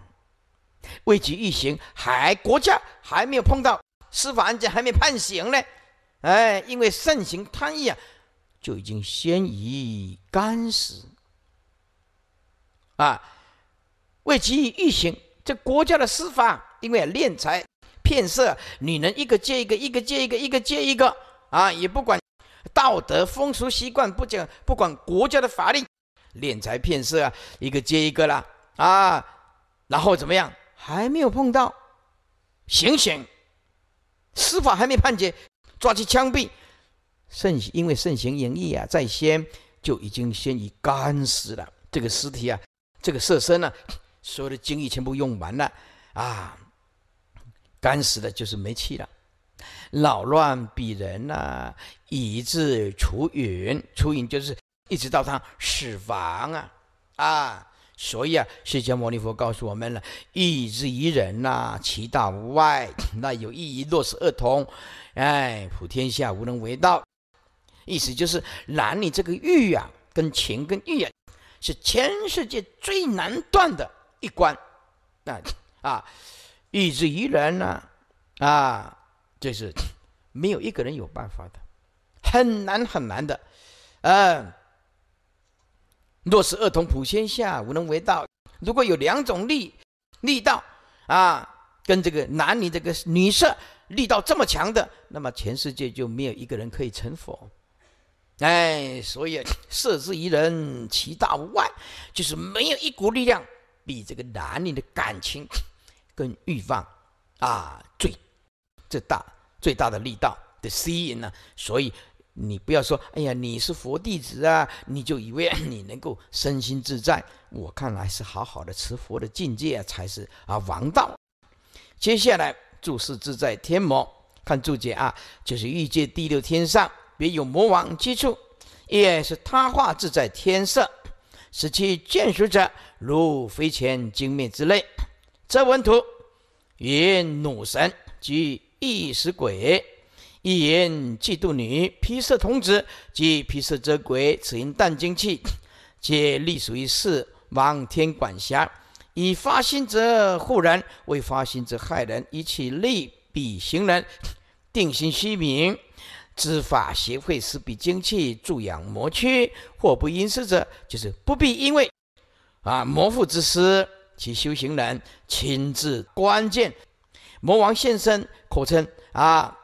未及遇行，还国家还没有碰到司法案件，还没判刑呢。哎，因为盛行贪欲啊，就已经先已干死。啊，未及遇行，这国家的司法因为敛财骗色，女人一个接一个，一个接一个，一个接一个啊，也不管道德风俗习惯，不讲不管国家的法令。敛财骗色啊，一个接一个啦，啊，然后怎么样？还没有碰到，醒醒！司法还没判决，抓去枪毙。行，因为慎行淫逸啊，在先就已经先以干死了。这个尸体啊，这个色身呢，所有的精力全部用完了啊，干死的就是没气了。扰乱鄙人呐，以致除云，除云就是。一直到他死亡啊啊！所以啊，释迦牟尼佛告诉我们了：欲知于人呐，其大无外；那有意于若是二同，哎，普天下无能为道。意思就是，男女这个欲啊，跟情跟欲啊，是全世界最难断的一关那啊！欲知于人呐，啊，这是没有一个人有办法的，很难很难的，嗯。若是二同普天下无能为道，如果有两种力力道啊，跟这个男女这个女色力道这么强的，那么全世界就没有一个人可以成佛。哎，所以色之于人其大无外，就是没有一股力量比这个男女的感情跟欲望啊最最大最大的力道的吸引呢，所以。你不要说，哎呀，你是佛弟子啊，你就以为 你能够身心自在。我看来是好好的持佛的境界才是啊王道。接下来注释自在天魔，看注解啊，就是欲界第六天上，别有魔王居住，也是他化自在天色，使其见属者如飞前精灭之类。这文图云怒神及意识鬼。一言嫉妒女，披色童子即披色者鬼，此因但精气，皆隶属于四亡天管辖。以发心者护人，未发心者害人，以其利彼行人，定心虚明，知法协会势必精气助养魔躯，或不因私者，就是不必因为啊魔父之私，其修行人亲自关键。魔王现身，可称啊。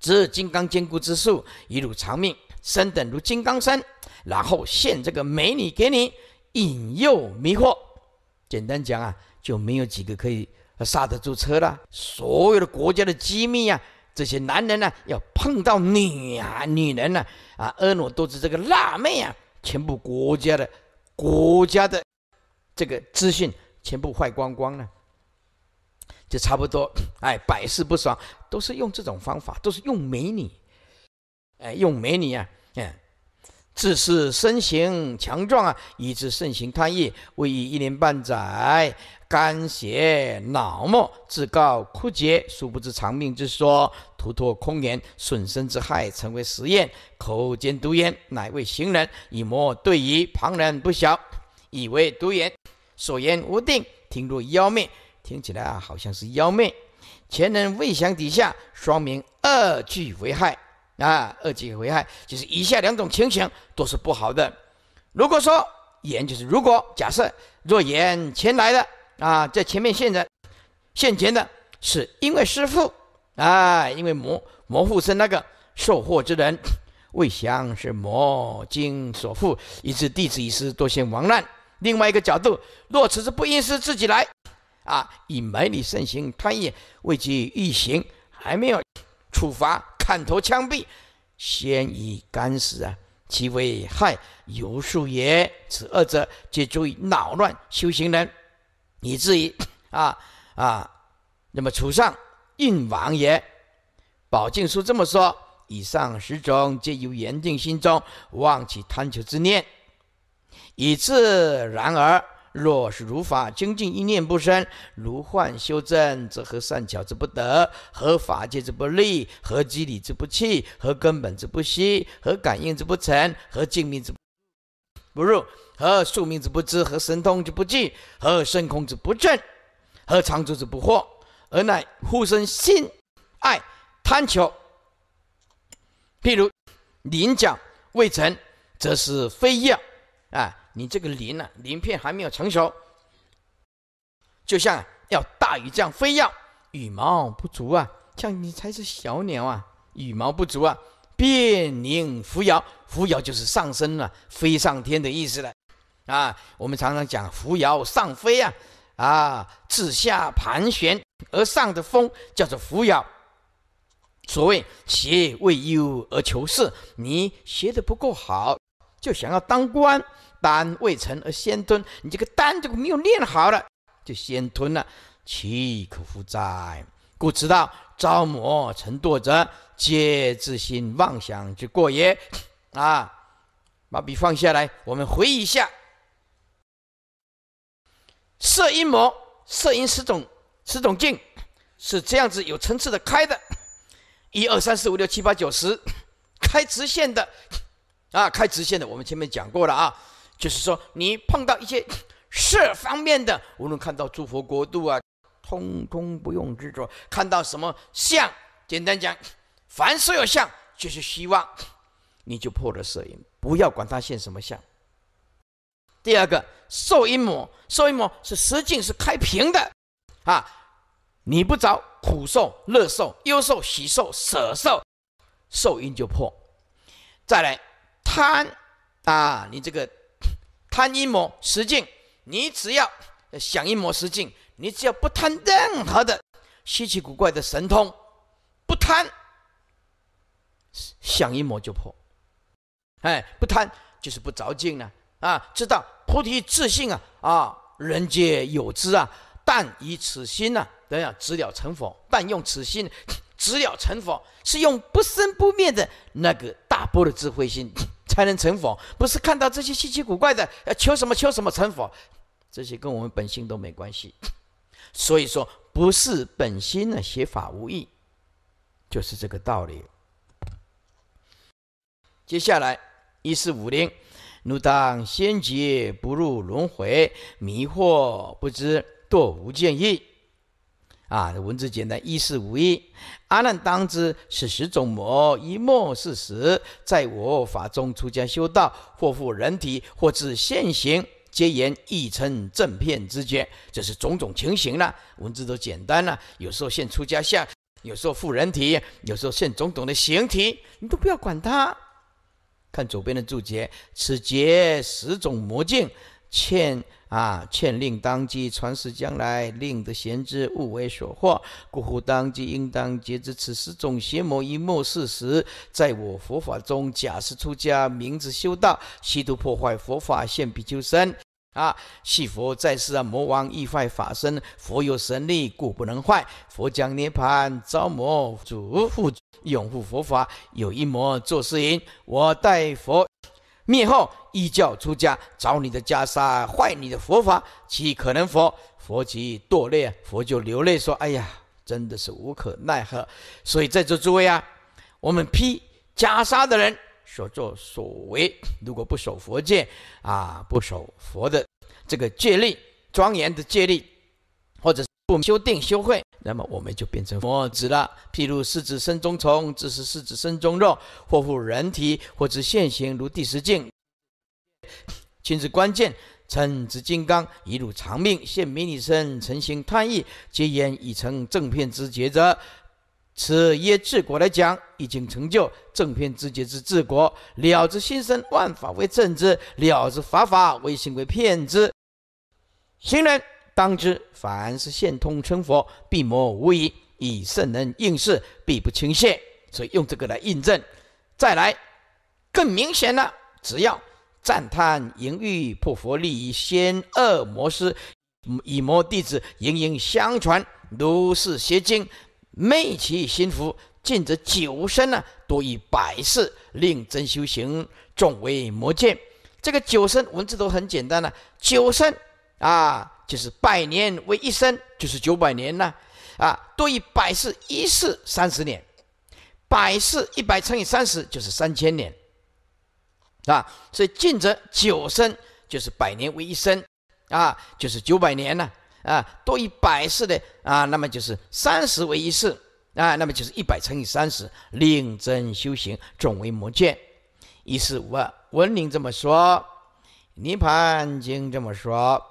这金刚坚固之术，一路长命，身等如金刚身，然后现这个美女给你，引诱迷惑。简单讲啊，就没有几个可以刹得住车了。所有的国家的机密呀，这些男人呢，要碰到女啊，女人呢，啊，婀娜多姿这个辣妹呀，全部国家的，国家的这个资讯，全部坏光光了。就差不多，哎，百试不爽，都是用这种方法，都是用美女，哎，用美女啊，嗯，自恃身形强壮啊，以致盛行贪欲，未以一年半载，肝血脑膜自告枯竭，殊不知长命之说，徒托空言，损身之害，成为实验。口兼毒言，乃为行人，以莫对以旁人不晓，以为毒言，所言无定，听入妖孽。听起来啊，好像是妖魅，前人未想底下，说明二句为害啊，二句为害就是以下两种情形都是不好的。如果说言就是，如果假设若言前来的啊，在前面现的现前的，是因为师父啊，因为魔魔附身那个受祸之人，未降是魔精所附，以致弟子一失，多现亡难。另外一个角度，若此事不应是自己来。啊，以美女盛行贪欲未其欲行，还没有处罚砍头枪毙，先以干死啊，其为害尤数也。此二者皆足以扰乱修行人，以至于啊啊，那么楚上印王也，宝镜书这么说：以上十种皆由严定心中妄起贪求之念，以致然而。若是如法精进一念不生，如幻修正，则何善巧之不得？何法界之不利？何机理之不弃？何根本之不息？何感应之不成？何静命之不入？何宿命之不知？何神通之不济？何身空之不正？何常住之不惑？而乃护生心爱贪求。譬如领奖未成，则是非业，哎。你这个鳞呢，鳞片还没有成熟，就像要大雨这样，飞要羽毛不足啊，像你才是小鸟啊，羽毛不足啊，变鳞扶摇，扶摇就是上升了，飞上天的意思了，啊，我们常常讲扶摇上飞啊，啊，自下盘旋而上的风叫做扶摇。所谓学为优而求是，你学的不够好，就想要当官。丹未成而先吞，你这个丹这个没有练好了，就先吞了，岂可复哉？故知道招魔成惰者，皆自心妄想之过也。啊，把笔放下来，我们回忆一下：摄阴魔、摄阴十种、十种镜是这样子有层次的开的，一二三四五六七八九十，开直线的，啊，开直线的，我们前面讲过了啊。就是说，你碰到一些色方面的，无论看到诸佛国度啊，通通不用执着。看到什么相，简单讲，凡是有相就是希望你就破了色阴。不要管它现什么相。第二个受阴魔，受阴魔是十境是开平的，啊，你不着苦受、乐受、忧受、喜受、舍受，受阴就破。再来贪啊，你这个。贪一抹十境，你只要想一抹十境，你只要不贪任何的稀奇古怪的神通，不贪，想一抹就破。哎，不贪就是不着境啊啊！知道菩提自信啊啊，人皆有之啊。但以此心啊，都要直了成佛。但用此心，直了成佛，是用不生不灭的那个大波的智慧心。才能成佛，不是看到这些稀奇古怪的，要求什么求什么成佛，这些跟我们本性都没关系。所以说，不是本心的写法无益，就是这个道理。接下来一四五零，汝当先劫不入轮回，迷惑不知堕无间意。啊，文字简单，一四无益。阿难当知，是十种魔一莫是十，在我法中出家修道，或复人体，或至现行，皆言亦称正片之间，这是种种情形呢。文字都简单了，有时候现出家相，有时候复人体，有时候现种种的形体，你都不要管它。看左边的注解，此节十种魔境，欠。啊！劝令当机传世将来，令得贤之，勿为所惑。故乎当机应当截知，此十种邪魔一末事实，在我佛法中假是出家，名字修道，吸毒破坏佛法现比丘身。啊！是佛在世，啊，魔王易坏法身，佛有神力，故不能坏。佛将涅槃，招魔主护，拥护佛法，有一魔作是因，我待佛。灭后一教出家，找你的袈裟，坏你的佛法，岂可能佛？佛即堕泪，佛就流泪说：“哎呀，真的是无可奈何。”所以，在座诸位啊，我们披袈裟的人所作所为，如果不守佛戒啊，不守佛的这个戒律，庄严的戒律。不修定修慧，那么我们就变成佛子了。譬如狮子身中虫，自是狮子身中肉；或乎人体，或自现形，如第十境。今之关键，称之金刚，一路长命，现迷你身，成心贪欲，皆言已成正片之觉者。此曰治国来讲，已经成就正片之觉之治国。了之心生万法为正之，了之法法为心为骗之。行人。当知，凡是现通成佛，必魔无疑；以圣人应试，必不轻现。所以用这个来印证。再来，更明显了，只要赞叹淫欲破佛力，先恶魔师以魔弟子，盈盈相传，如是邪经，昧其心服，尽则九生呢，多以百世令真修行，众为魔见。这个九生文字都很简单了，九生啊。就是百年为一生，就是九百年呢。啊，多以百世一世三十年，百世一百乘以三十就是三千年，啊，所以尽则九生就是百年为一生，啊，就是九百年呢。啊，多以百世的啊，那么就是三十为一世，啊，那么就是一百乘以三十。令真修行，总为魔见。一四五二，文林这么说，《涅盘经》这么说。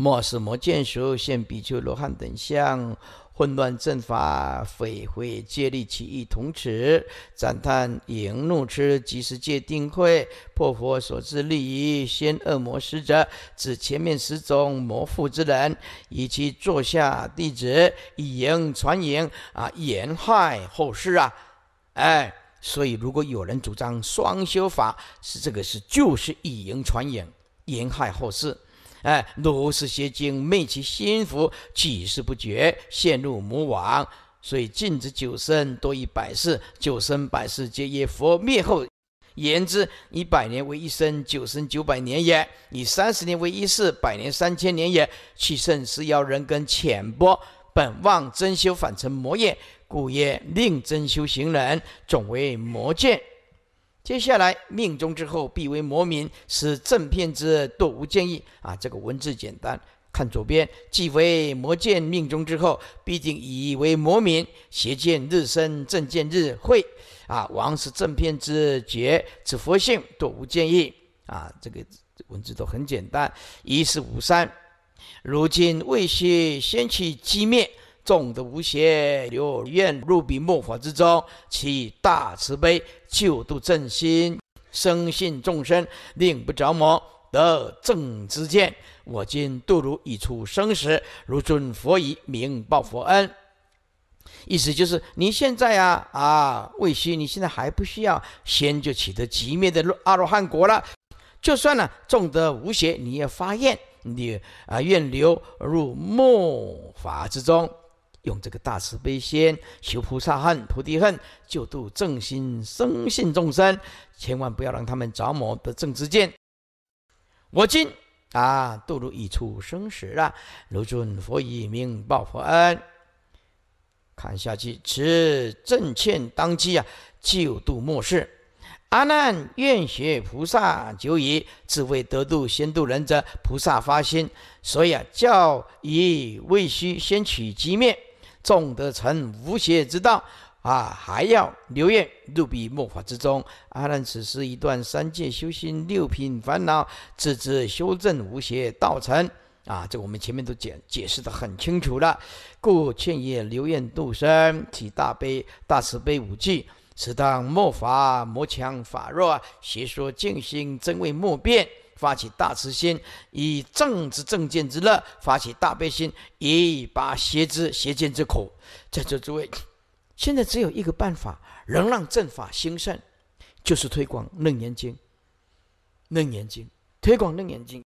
末世魔见熟现比丘罗汉等相，混乱阵法，毁毁借力起义同持，赞叹淫怒痴，即时戒定慧破佛所知利益。先恶魔使者，指前面十种魔父之人，以其座下弟子以淫传言啊，延害后世啊，哎，所以如果有人主张双修法，是这个是就是以淫传言，延害后世。哎，如是邪经昧其心腹，几世不觉，陷入魔网，所以禁止九生多于百世，九生百世皆耶佛灭后言之，以百年为一生，九生九百年也；以三十年为一世，百年三千年也。其甚是妖人根浅薄，本妄真修反成魔业。故曰令真修行人总为魔见。接下来命中之后，必为魔民，是正片之多无见意啊！这个文字简单，看左边，即为魔剑命中之后，必定以为魔民，邪见日生，正见日会啊！王是正片之觉，此佛性多无见意啊！这个文字都很简单，一四五三，如今未歇，先去击灭。众得无邪，我愿入彼末法之中，起大慈悲，救度正心，生信众生，令不着魔，得正知见。我今度汝已出生时，如尊佛已，明报佛恩。意思就是，你现在啊啊未需，你现在还不需要，先就取得极灭的阿罗汉果了。就算呢，众得无邪，你也发愿，你啊愿流入末法之中。用这个大慈悲心修菩萨恨、菩提恨，救度正心生信众生，千万不要让他们着魔得正之见。我今啊度汝一处生死啊，如尊佛以名报佛恩。看下去，此正劝当机啊，救度末世。阿难愿学菩萨久矣，只为得度先度人者，菩萨发心。所以啊，教以未须先取即灭。众得成无邪之道啊，还要留愿入彼末法之中。阿难，此是一段三界修行六品烦恼，直至修正无邪道成啊！这我们前面都解解释的很清楚了。故劝业留愿度生，体大悲大慈悲五智，此当末法魔强法弱，邪说静心真伪莫辨。发起大慈心，以正知正见之乐；发起大悲心，以把邪知邪见之苦。在座诸位，现在只有一个办法能让正法兴盛，就是推广《楞严经》。《楞严经》推广《楞严经》，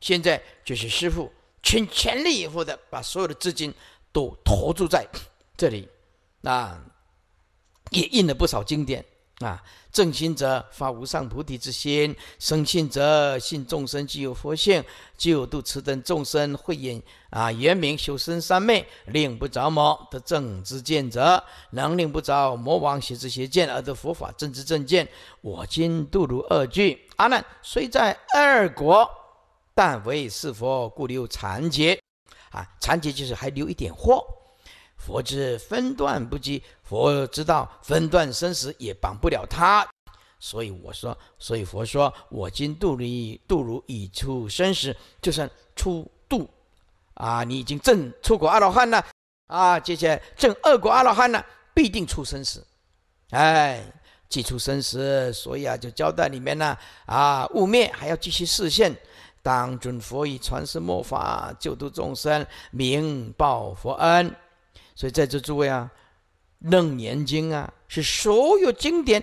现在就是师父全全力以赴的把所有的资金都投注在这里，那也印了不少经典。啊，正心者发无上菩提之心，生信者信众生具有佛性，既有度此等众生慧眼啊，圆明修身三昧，令不着魔得正知见者，能令不着魔王邪知邪见而得佛法正知正见。我今度如二句，阿难虽在二国，但为是佛故留残劫啊，残劫就是还留一点惑。佛知分段不积，佛知道分段生死也绑不了他，所以我说，所以佛说，我今度你度汝已出生死，就算出度，啊，你已经证出国阿罗汉了，啊，这些证二国阿罗汉呢，必定出生死，哎，既出生死，所以啊，就交代里面呢，啊，悟灭还要继续示现，当尊佛已传世末法，救度众生，明报佛恩。所以在这诸位啊，《楞严经》啊，是所有经典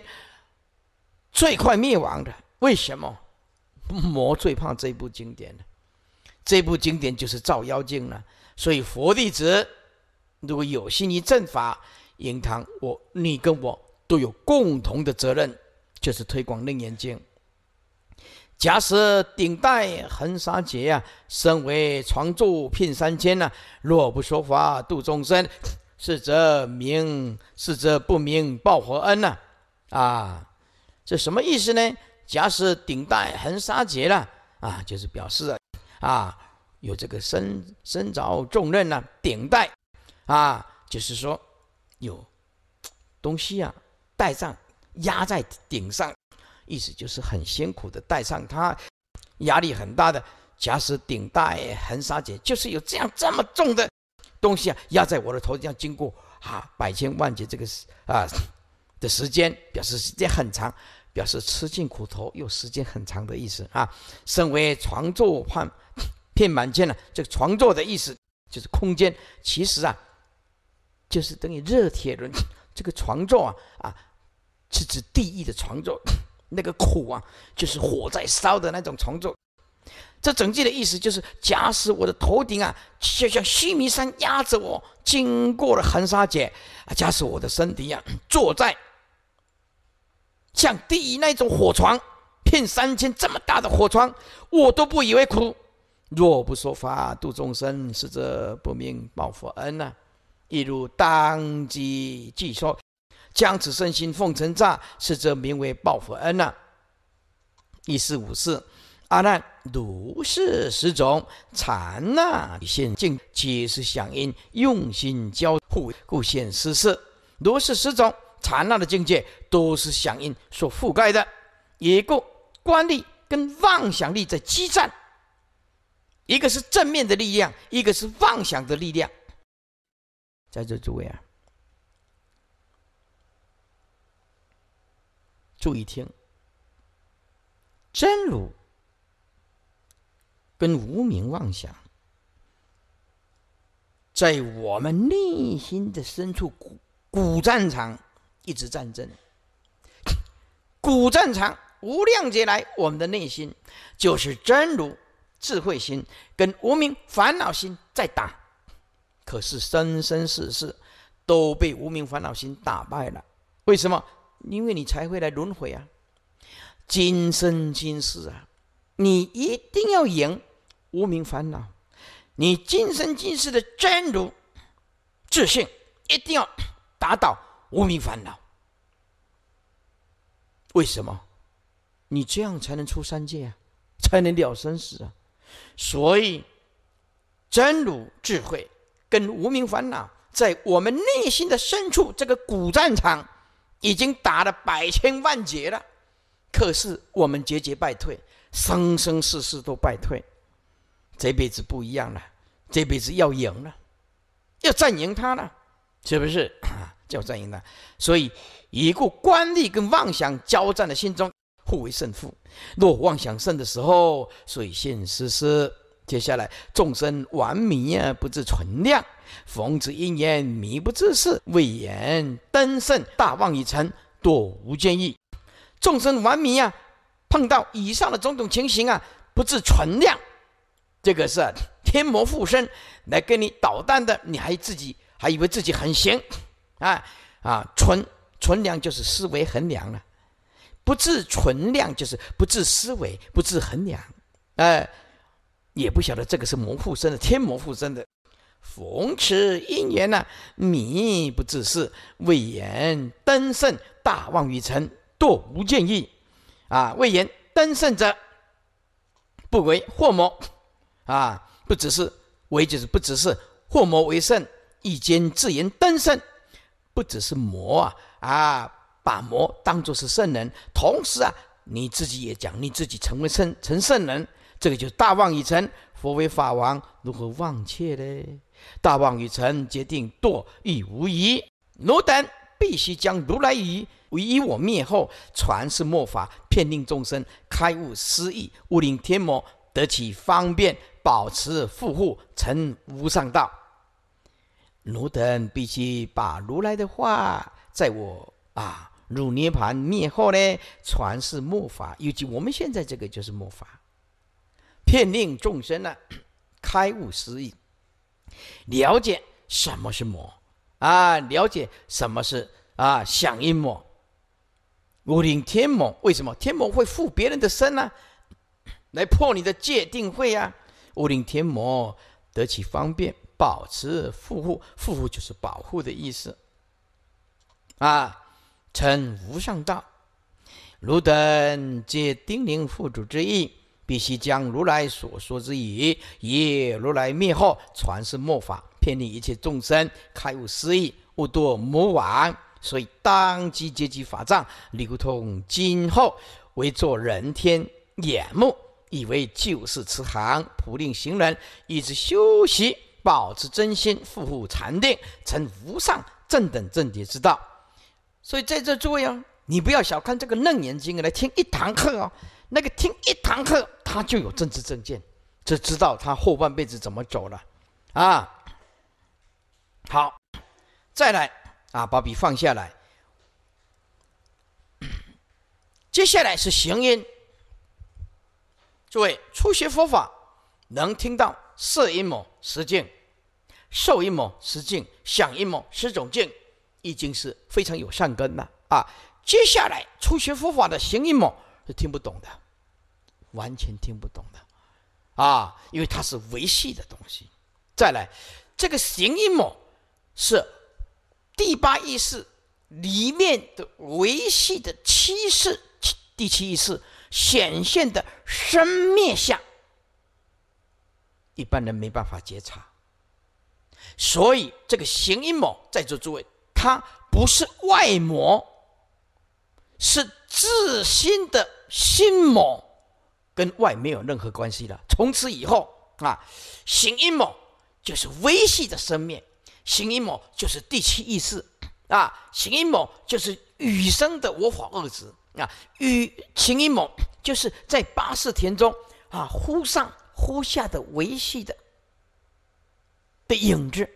最快灭亡的。为什么？魔最怕这部经典了。这部经典就是照妖镜了。所以佛弟子如果有心于正法应堂，我你跟我都有共同的责任，就是推广《楞严经》。假使顶戴横沙劫呀，身为床住，聘三千呐，若不说法度众生，是则明，是则不明报何恩呐？啊，这什么意思呢？假使顶戴横沙劫了啊，就是表示啊，啊，有这个身身着重任呐，顶戴啊，就是说有东西呀，带上压在顶上。意思就是很辛苦的带上它，压力很大的。假使顶戴横沙劫，就是有这样这么重的东西啊压在我的头上。经过啊百千万劫这个啊的时间，表示时间很长，表示吃尽苦头又时间很长的意思啊。身为床座判片满见了，这个床座的意思就是空间。其实啊，就是等于热铁轮这个床座啊啊，是指地狱的床座。那个苦啊，就是火在烧的那种虫子。这整句的意思就是：假使我的头顶啊，就像须弥山压着我；经过了含沙劫啊，假使我的身体啊，坐在像地狱那种火床，片三千这么大的火床，我都不以为苦。若不说法度众生，是这不明报佛恩呐。一如当机即说。将此身心奉承诈，是则名为报佛恩呐。一四五四，阿难，如是十种禅那现境，皆是响应，用心交互，故现斯事。如是十种禅那的境界，都是响应所覆盖的。一个观力跟妄想力在激战，一个是正面的力量，一个是妄想的力量。在座诸位啊。注意听，真如跟无名妄想，在我们内心的深处古古战场一直战争。古战场无量劫来，我们的内心就是真如智慧心跟无名烦恼心在打。可是生生世世都被无名烦恼心打败了，为什么？因为你才会来轮回啊！今生今世啊，你一定要赢无名烦恼。你今生今世的真如自信，一定要打倒无名烦恼。为什么？你这样才能出三界啊，才能了生死啊。所以，真如智慧跟无名烦恼在我们内心的深处这个古战场。已经打了百千万劫了，可是我们节节败退，生生世世都败退。这辈子不一样了，这辈子要赢了，要战赢他了，是不是？要 战赢他，所以一个官吏跟妄想交战的心中互为胜负。若妄想胜的时候，水性湿湿，接下来众生顽迷而不自存量。逢此因言，迷不自是，未言登圣，大望已成，多无见意。众生顽迷啊，碰到以上的种种情形啊，不自存量，这个是天魔附身来给你捣蛋的，你还自己还以为自己很行啊啊！存存量就是思维衡量了，不自存量就是不自思维，不自衡量。哎，也不晓得这个是魔附身的，天魔附身的。逢此一年呢，迷不只是魏延登圣，大妄于成堕无见意。啊，魏延登圣者不为惑魔啊，不只是为就是不只是惑魔为圣，亦兼自言登圣，不只是魔啊啊，把魔当作是圣人。同时啊，你自己也讲你自己成为圣成圣人，这个就大妄语成。佛为法王，如何忘却呢？大望与臣决定堕亦无疑。汝等必须将如来语一我灭后传世末法，骗令众生开悟失意，误令天魔得其方便，保持富户成无上道。汝等必须把如来的话，在我啊入涅盘灭后呢，传世末法，尤其我们现在这个就是末法，骗令众生呢开悟失意。了解什么是魔啊？了解什么是啊？响应魔、五灵天魔为什么天魔会附别人的身呢？来破你的戒定慧啊！五灵天魔得其方便，保持护护，护护就是保护的意思啊！称无上道，汝等皆丁宁护主之意。必须将如来所说之语，以如来灭后传世末法，骗令一切众生开悟失意，悟堕魔王。所以当机接机法藏流通今后，为作人天眼目，以为救世慈航，普令行人以之修习，保持真心，复护禅定，成无上正等正觉之道。所以在这诸位啊，你不要小看这个楞严经，来听一堂课哦。那个听一堂课，他就有政治正见，就知道他后半辈子怎么走了，啊，好，再来啊，把笔放下来，接下来是行音。诸位初学佛法，能听到色音摩实境，受音摩实境，想音摩十种境，已经是非常有善根了啊。接下来初学佛法的行音摩。是听不懂的，完全听不懂的，啊！因为它是维系的东西。再来，这个行音模是第八意识里面的维系的七七第七意识显现的生灭相，一般人没办法觉察。所以这个行音模，在座诸位，它不是外模，是。自心的心魔，跟外没有任何关系了。从此以后啊，行阴魔就是维系的生命，行阴魔就是第七意识啊，行阴魔就是与生的无法遏制啊，与行阴魔就是在八四田中啊忽上忽下的维系的的影子，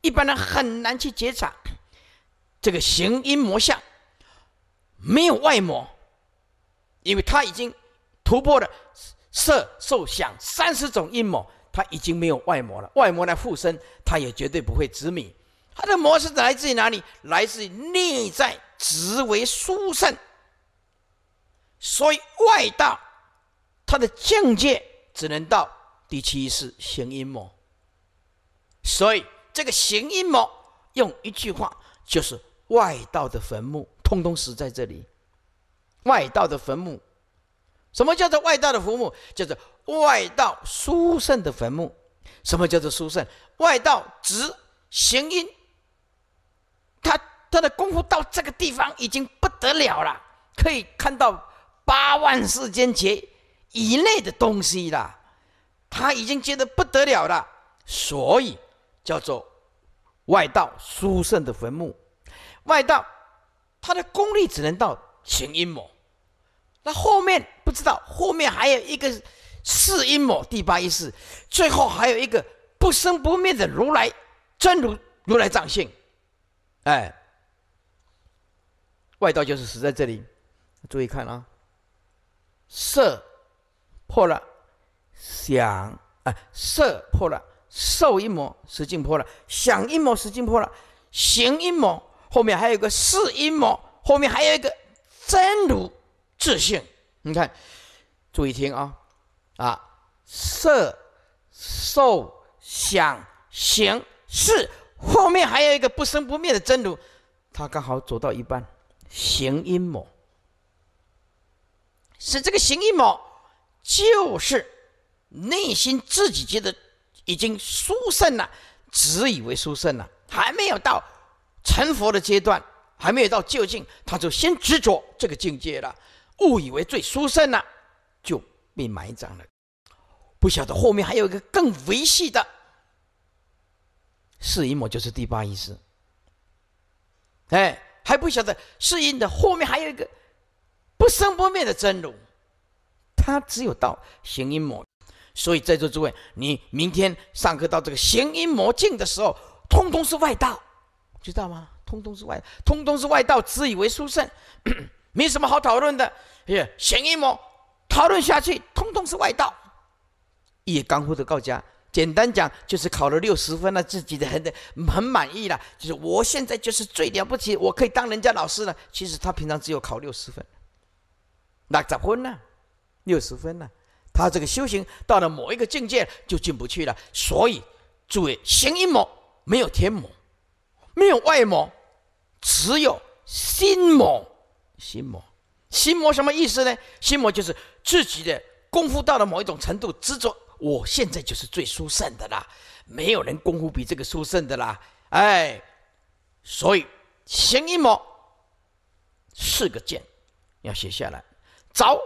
一般人很难去觉察这个行阴魔相。没有外魔，因为他已经突破了色、受、想、三十种阴谋，他已经没有外魔了。外魔来附身，他也绝对不会执迷。他的魔是来自于哪里？来自于内在执为殊胜。所以外道他的境界只能到第七世行阴谋。所以这个行阴谋，用一句话就是外道的坟墓。通通死在这里，外道的坟墓。什么叫做外道的坟墓？叫做外道书圣的坟墓。什么叫做书圣？外道直行音，他他的功夫到这个地方已经不得了了，可以看到八万世间劫以内的东西了，他已经觉得不得了了，所以叫做外道书圣的坟墓，外道。它的功力只能到行阴谋，那后面不知道，后面还有一个四阴谋，第八意识，最后还有一个不生不灭的如来，真如如来藏性，哎，外道就是死在这里，注意看啊，色破了，想啊，色破了，受阴谋使劲破了，想阴谋使劲破了，行阴谋。后面还有个四阴魔，后面还有一个真如自性。你看，注意听啊，啊，色、受、想、行、识，后面还有一个不生不灭的真如，他刚好走到一半，行阴魔。是这个行阴魔，就是内心自己觉得已经殊胜了，自以为殊胜了，还没有到。成佛的阶段还没有到究竟，他就先执着这个境界了，误以为最殊胜了，就被埋葬了。不晓得后面还有一个更维系的，四阴魔就是第八意识。哎，还不晓得四因的后面还有一个不生不灭的真如，他只有到行阴魔，所以在座诸位，你明天上课到这个行阴魔境的时候，通通是外道。知道吗？通通是外，通通是外道，自以为殊胜，没什么好讨论的。也行一魔，讨论下去，通通是外道。也刚获得告假，简单讲就是考了六十分了，自己的很很很满意了，就是我现在就是最了不起，我可以当人家老师了。其实他平常只有考六十分，那咋分呢？六十分呢？他这个修行到了某一个境界就进不去了，所以注意行一魔没有天魔。没有外魔，只有心魔。心魔，心魔什么意思呢？心魔就是自己的功夫到了某一种程度，执着。我现在就是最殊胜的啦，没有人功夫比这个殊胜的啦。哎，所以行阴魔四个剑要写下来，找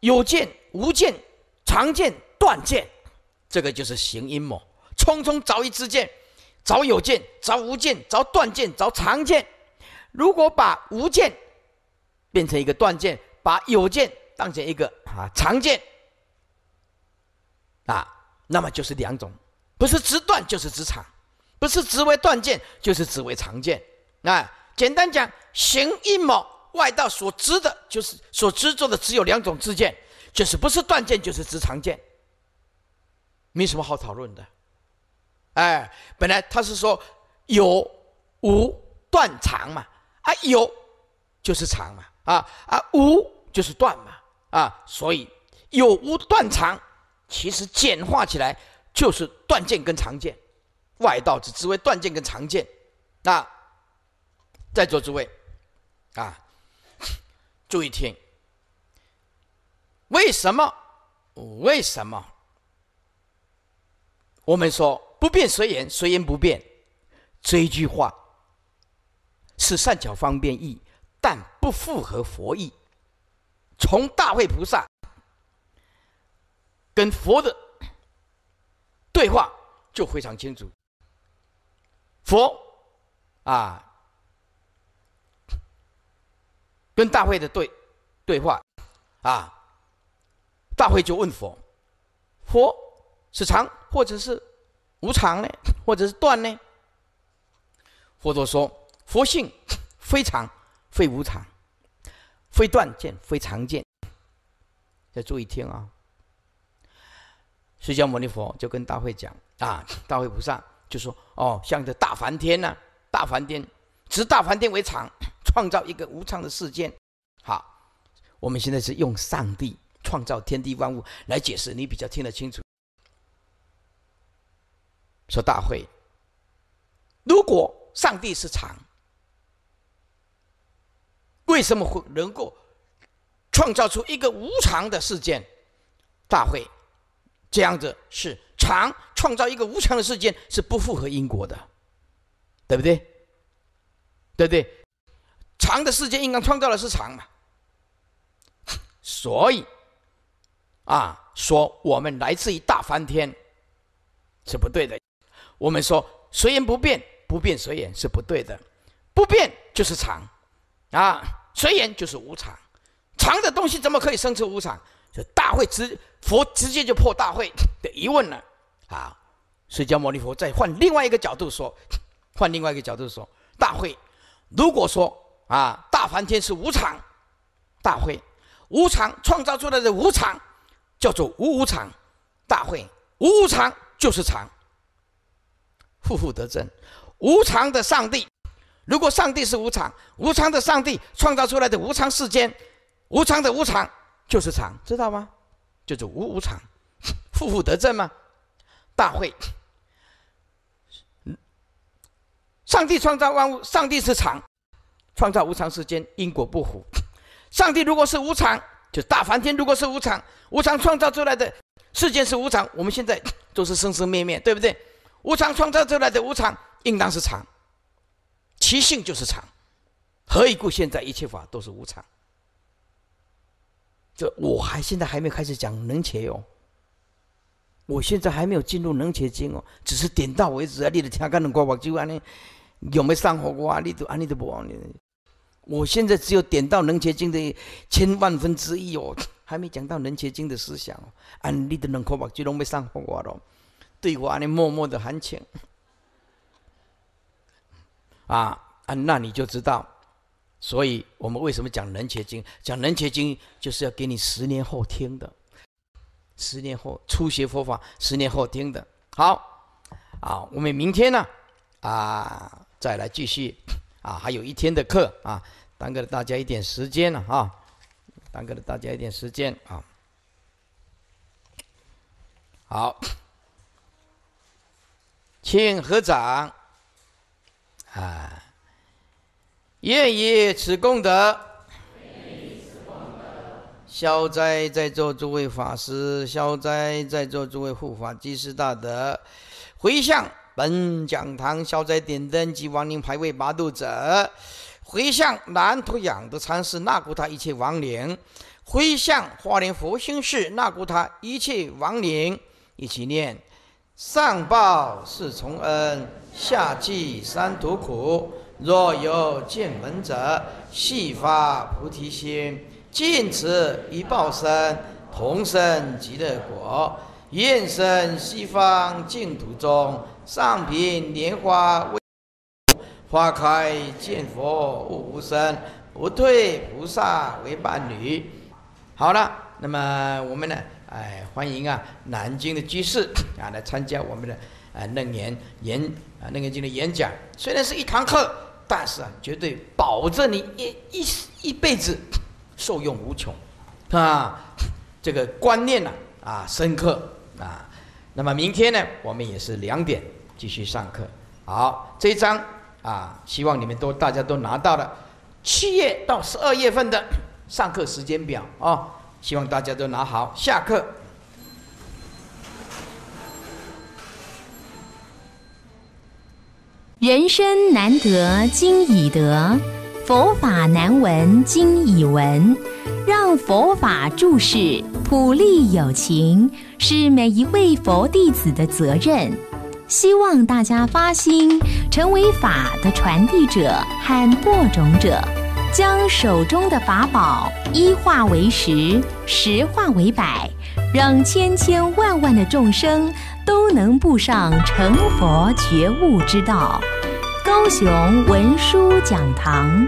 有剑、无剑、长剑、断剑，这个就是行阴魔。匆匆找一支剑。找有剑，找无剑，找断剑，找长剑。如果把无剑变成一个断剑，把有剑当成一个啊长剑，啊，那么就是两种，不是直断就是直长，不是直为断剑就是直为长剑。啊，简单讲，形一某外道所知的，就是所执着的只有两种之见，就是不是断剑就是直长剑，没什么好讨论的。哎，本来他是说有无断长嘛，啊有就是长嘛，啊啊无就是断嘛，啊所以有无断长其实简化起来就是断剑跟长剑，外道之只为断剑跟长剑，那在座诸位啊注意听，为什么为什么我们说？不变随缘，随缘不变，这一句话是善巧方便意，但不符合佛意。从大会菩萨跟佛的对话就非常清楚。佛啊，跟大会的对对话啊，大会就问佛，佛是常，或者是？无常呢，或者是断呢，佛陀说佛性非常，非无常，非断见，非常见。要注意听啊，释迦牟尼佛就跟大会讲啊，大会菩萨就说哦，像这大梵天呐，大梵天执大梵天为常，创造一个无常的世界。好，我们现在是用上帝创造天地万物来解释，你比较听得清楚。说大会，如果上帝是常，为什么会能够创造出一个无常的事件？大会这样子是常创造一个无常的事件是不符合因果的，对不对？对不对？长的世界应该创造的是长嘛？所以，啊，说我们来自于大梵天是不对的。我们说随缘不变，不变随缘是不对的，不变就是常，啊，随缘就是无常，常的东西怎么可以生出无常？就大会直佛直接就破大会的疑问了，啊，释迦牟尼佛再换另外一个角度说，换另外一个角度说，大会，如果说啊大梵天是无常，大会无常创造出来的无常叫做无无常，大会无无常就是常。负负得正，无常的上帝，如果上帝是无常，无常的上帝创造出来的无常世间，无常的无常就是常，知道吗？就是无无常，负负得正吗？大会，上帝创造万物，上帝是常，创造无常世间，因果不符。上帝如果是无常，就大梵天如果是无常，无常创造出来的世间是无常，我们现在都是生生灭灭，对不对？无常创造出来的无常，应当是常，其性就是常。何以故？现在一切法都是无常。这我还现在还没开始讲能且有。我现在还没有进入能且经哦，只是点到为止啊。你的天干能过把就安尼，有没上火啊？你都安尼都不忘你。我现在只有点到能结晶的千万分之一哦，还没讲到能结晶的思想哦。安立的能刮把就拢没上火过咯。对我安尼默默的含情啊啊，那你就知道，所以我们为什么讲人杰经？讲人杰经就是要给你十年后听的，十年后初学佛法，十年后听的好啊。我们明天呢啊再来继续啊，还有一天的课啊，耽搁了大家一点时间了啊，耽搁了大家一点时间啊。好。请合掌，啊！愿以此功德，消灾在座诸位法师，消灾在座诸位护法，积世大德，回向本讲堂消灾点灯及亡灵牌位八度者，回向南土养德禅师那古塔一切亡灵，回向华莲佛心寺那古塔一切亡灵，一起念。上报是重恩，下济三途苦。若有见闻者，悉发菩提心。尽此一报身，同生极乐国。愿生西方净土中，上品莲花为花开见佛悟无生，不退菩萨为伴侣。好了，那么我们呢？哎，欢迎啊，南京的居士啊，来参加我们的啊，那年演啊，那严经的演讲。虽然是一堂课，但是啊，绝对保证你一一一辈子受用无穷啊。这个观念呢，啊，深刻啊。那么明天呢，我们也是两点继续上课。好，这一张啊，希望你们都大家都拿到了。七月到十二月份的上课时间表啊。希望大家都拿好，下课。人生难得今已得，佛法难闻今已闻。让佛法注释普利有情，是每一位佛弟子的责任。希望大家发心，成为法的传递者和播种者。将手中的法宝一化为十，十化为百，让千千万万的众生都能步上成佛觉悟之道。高雄文殊讲堂。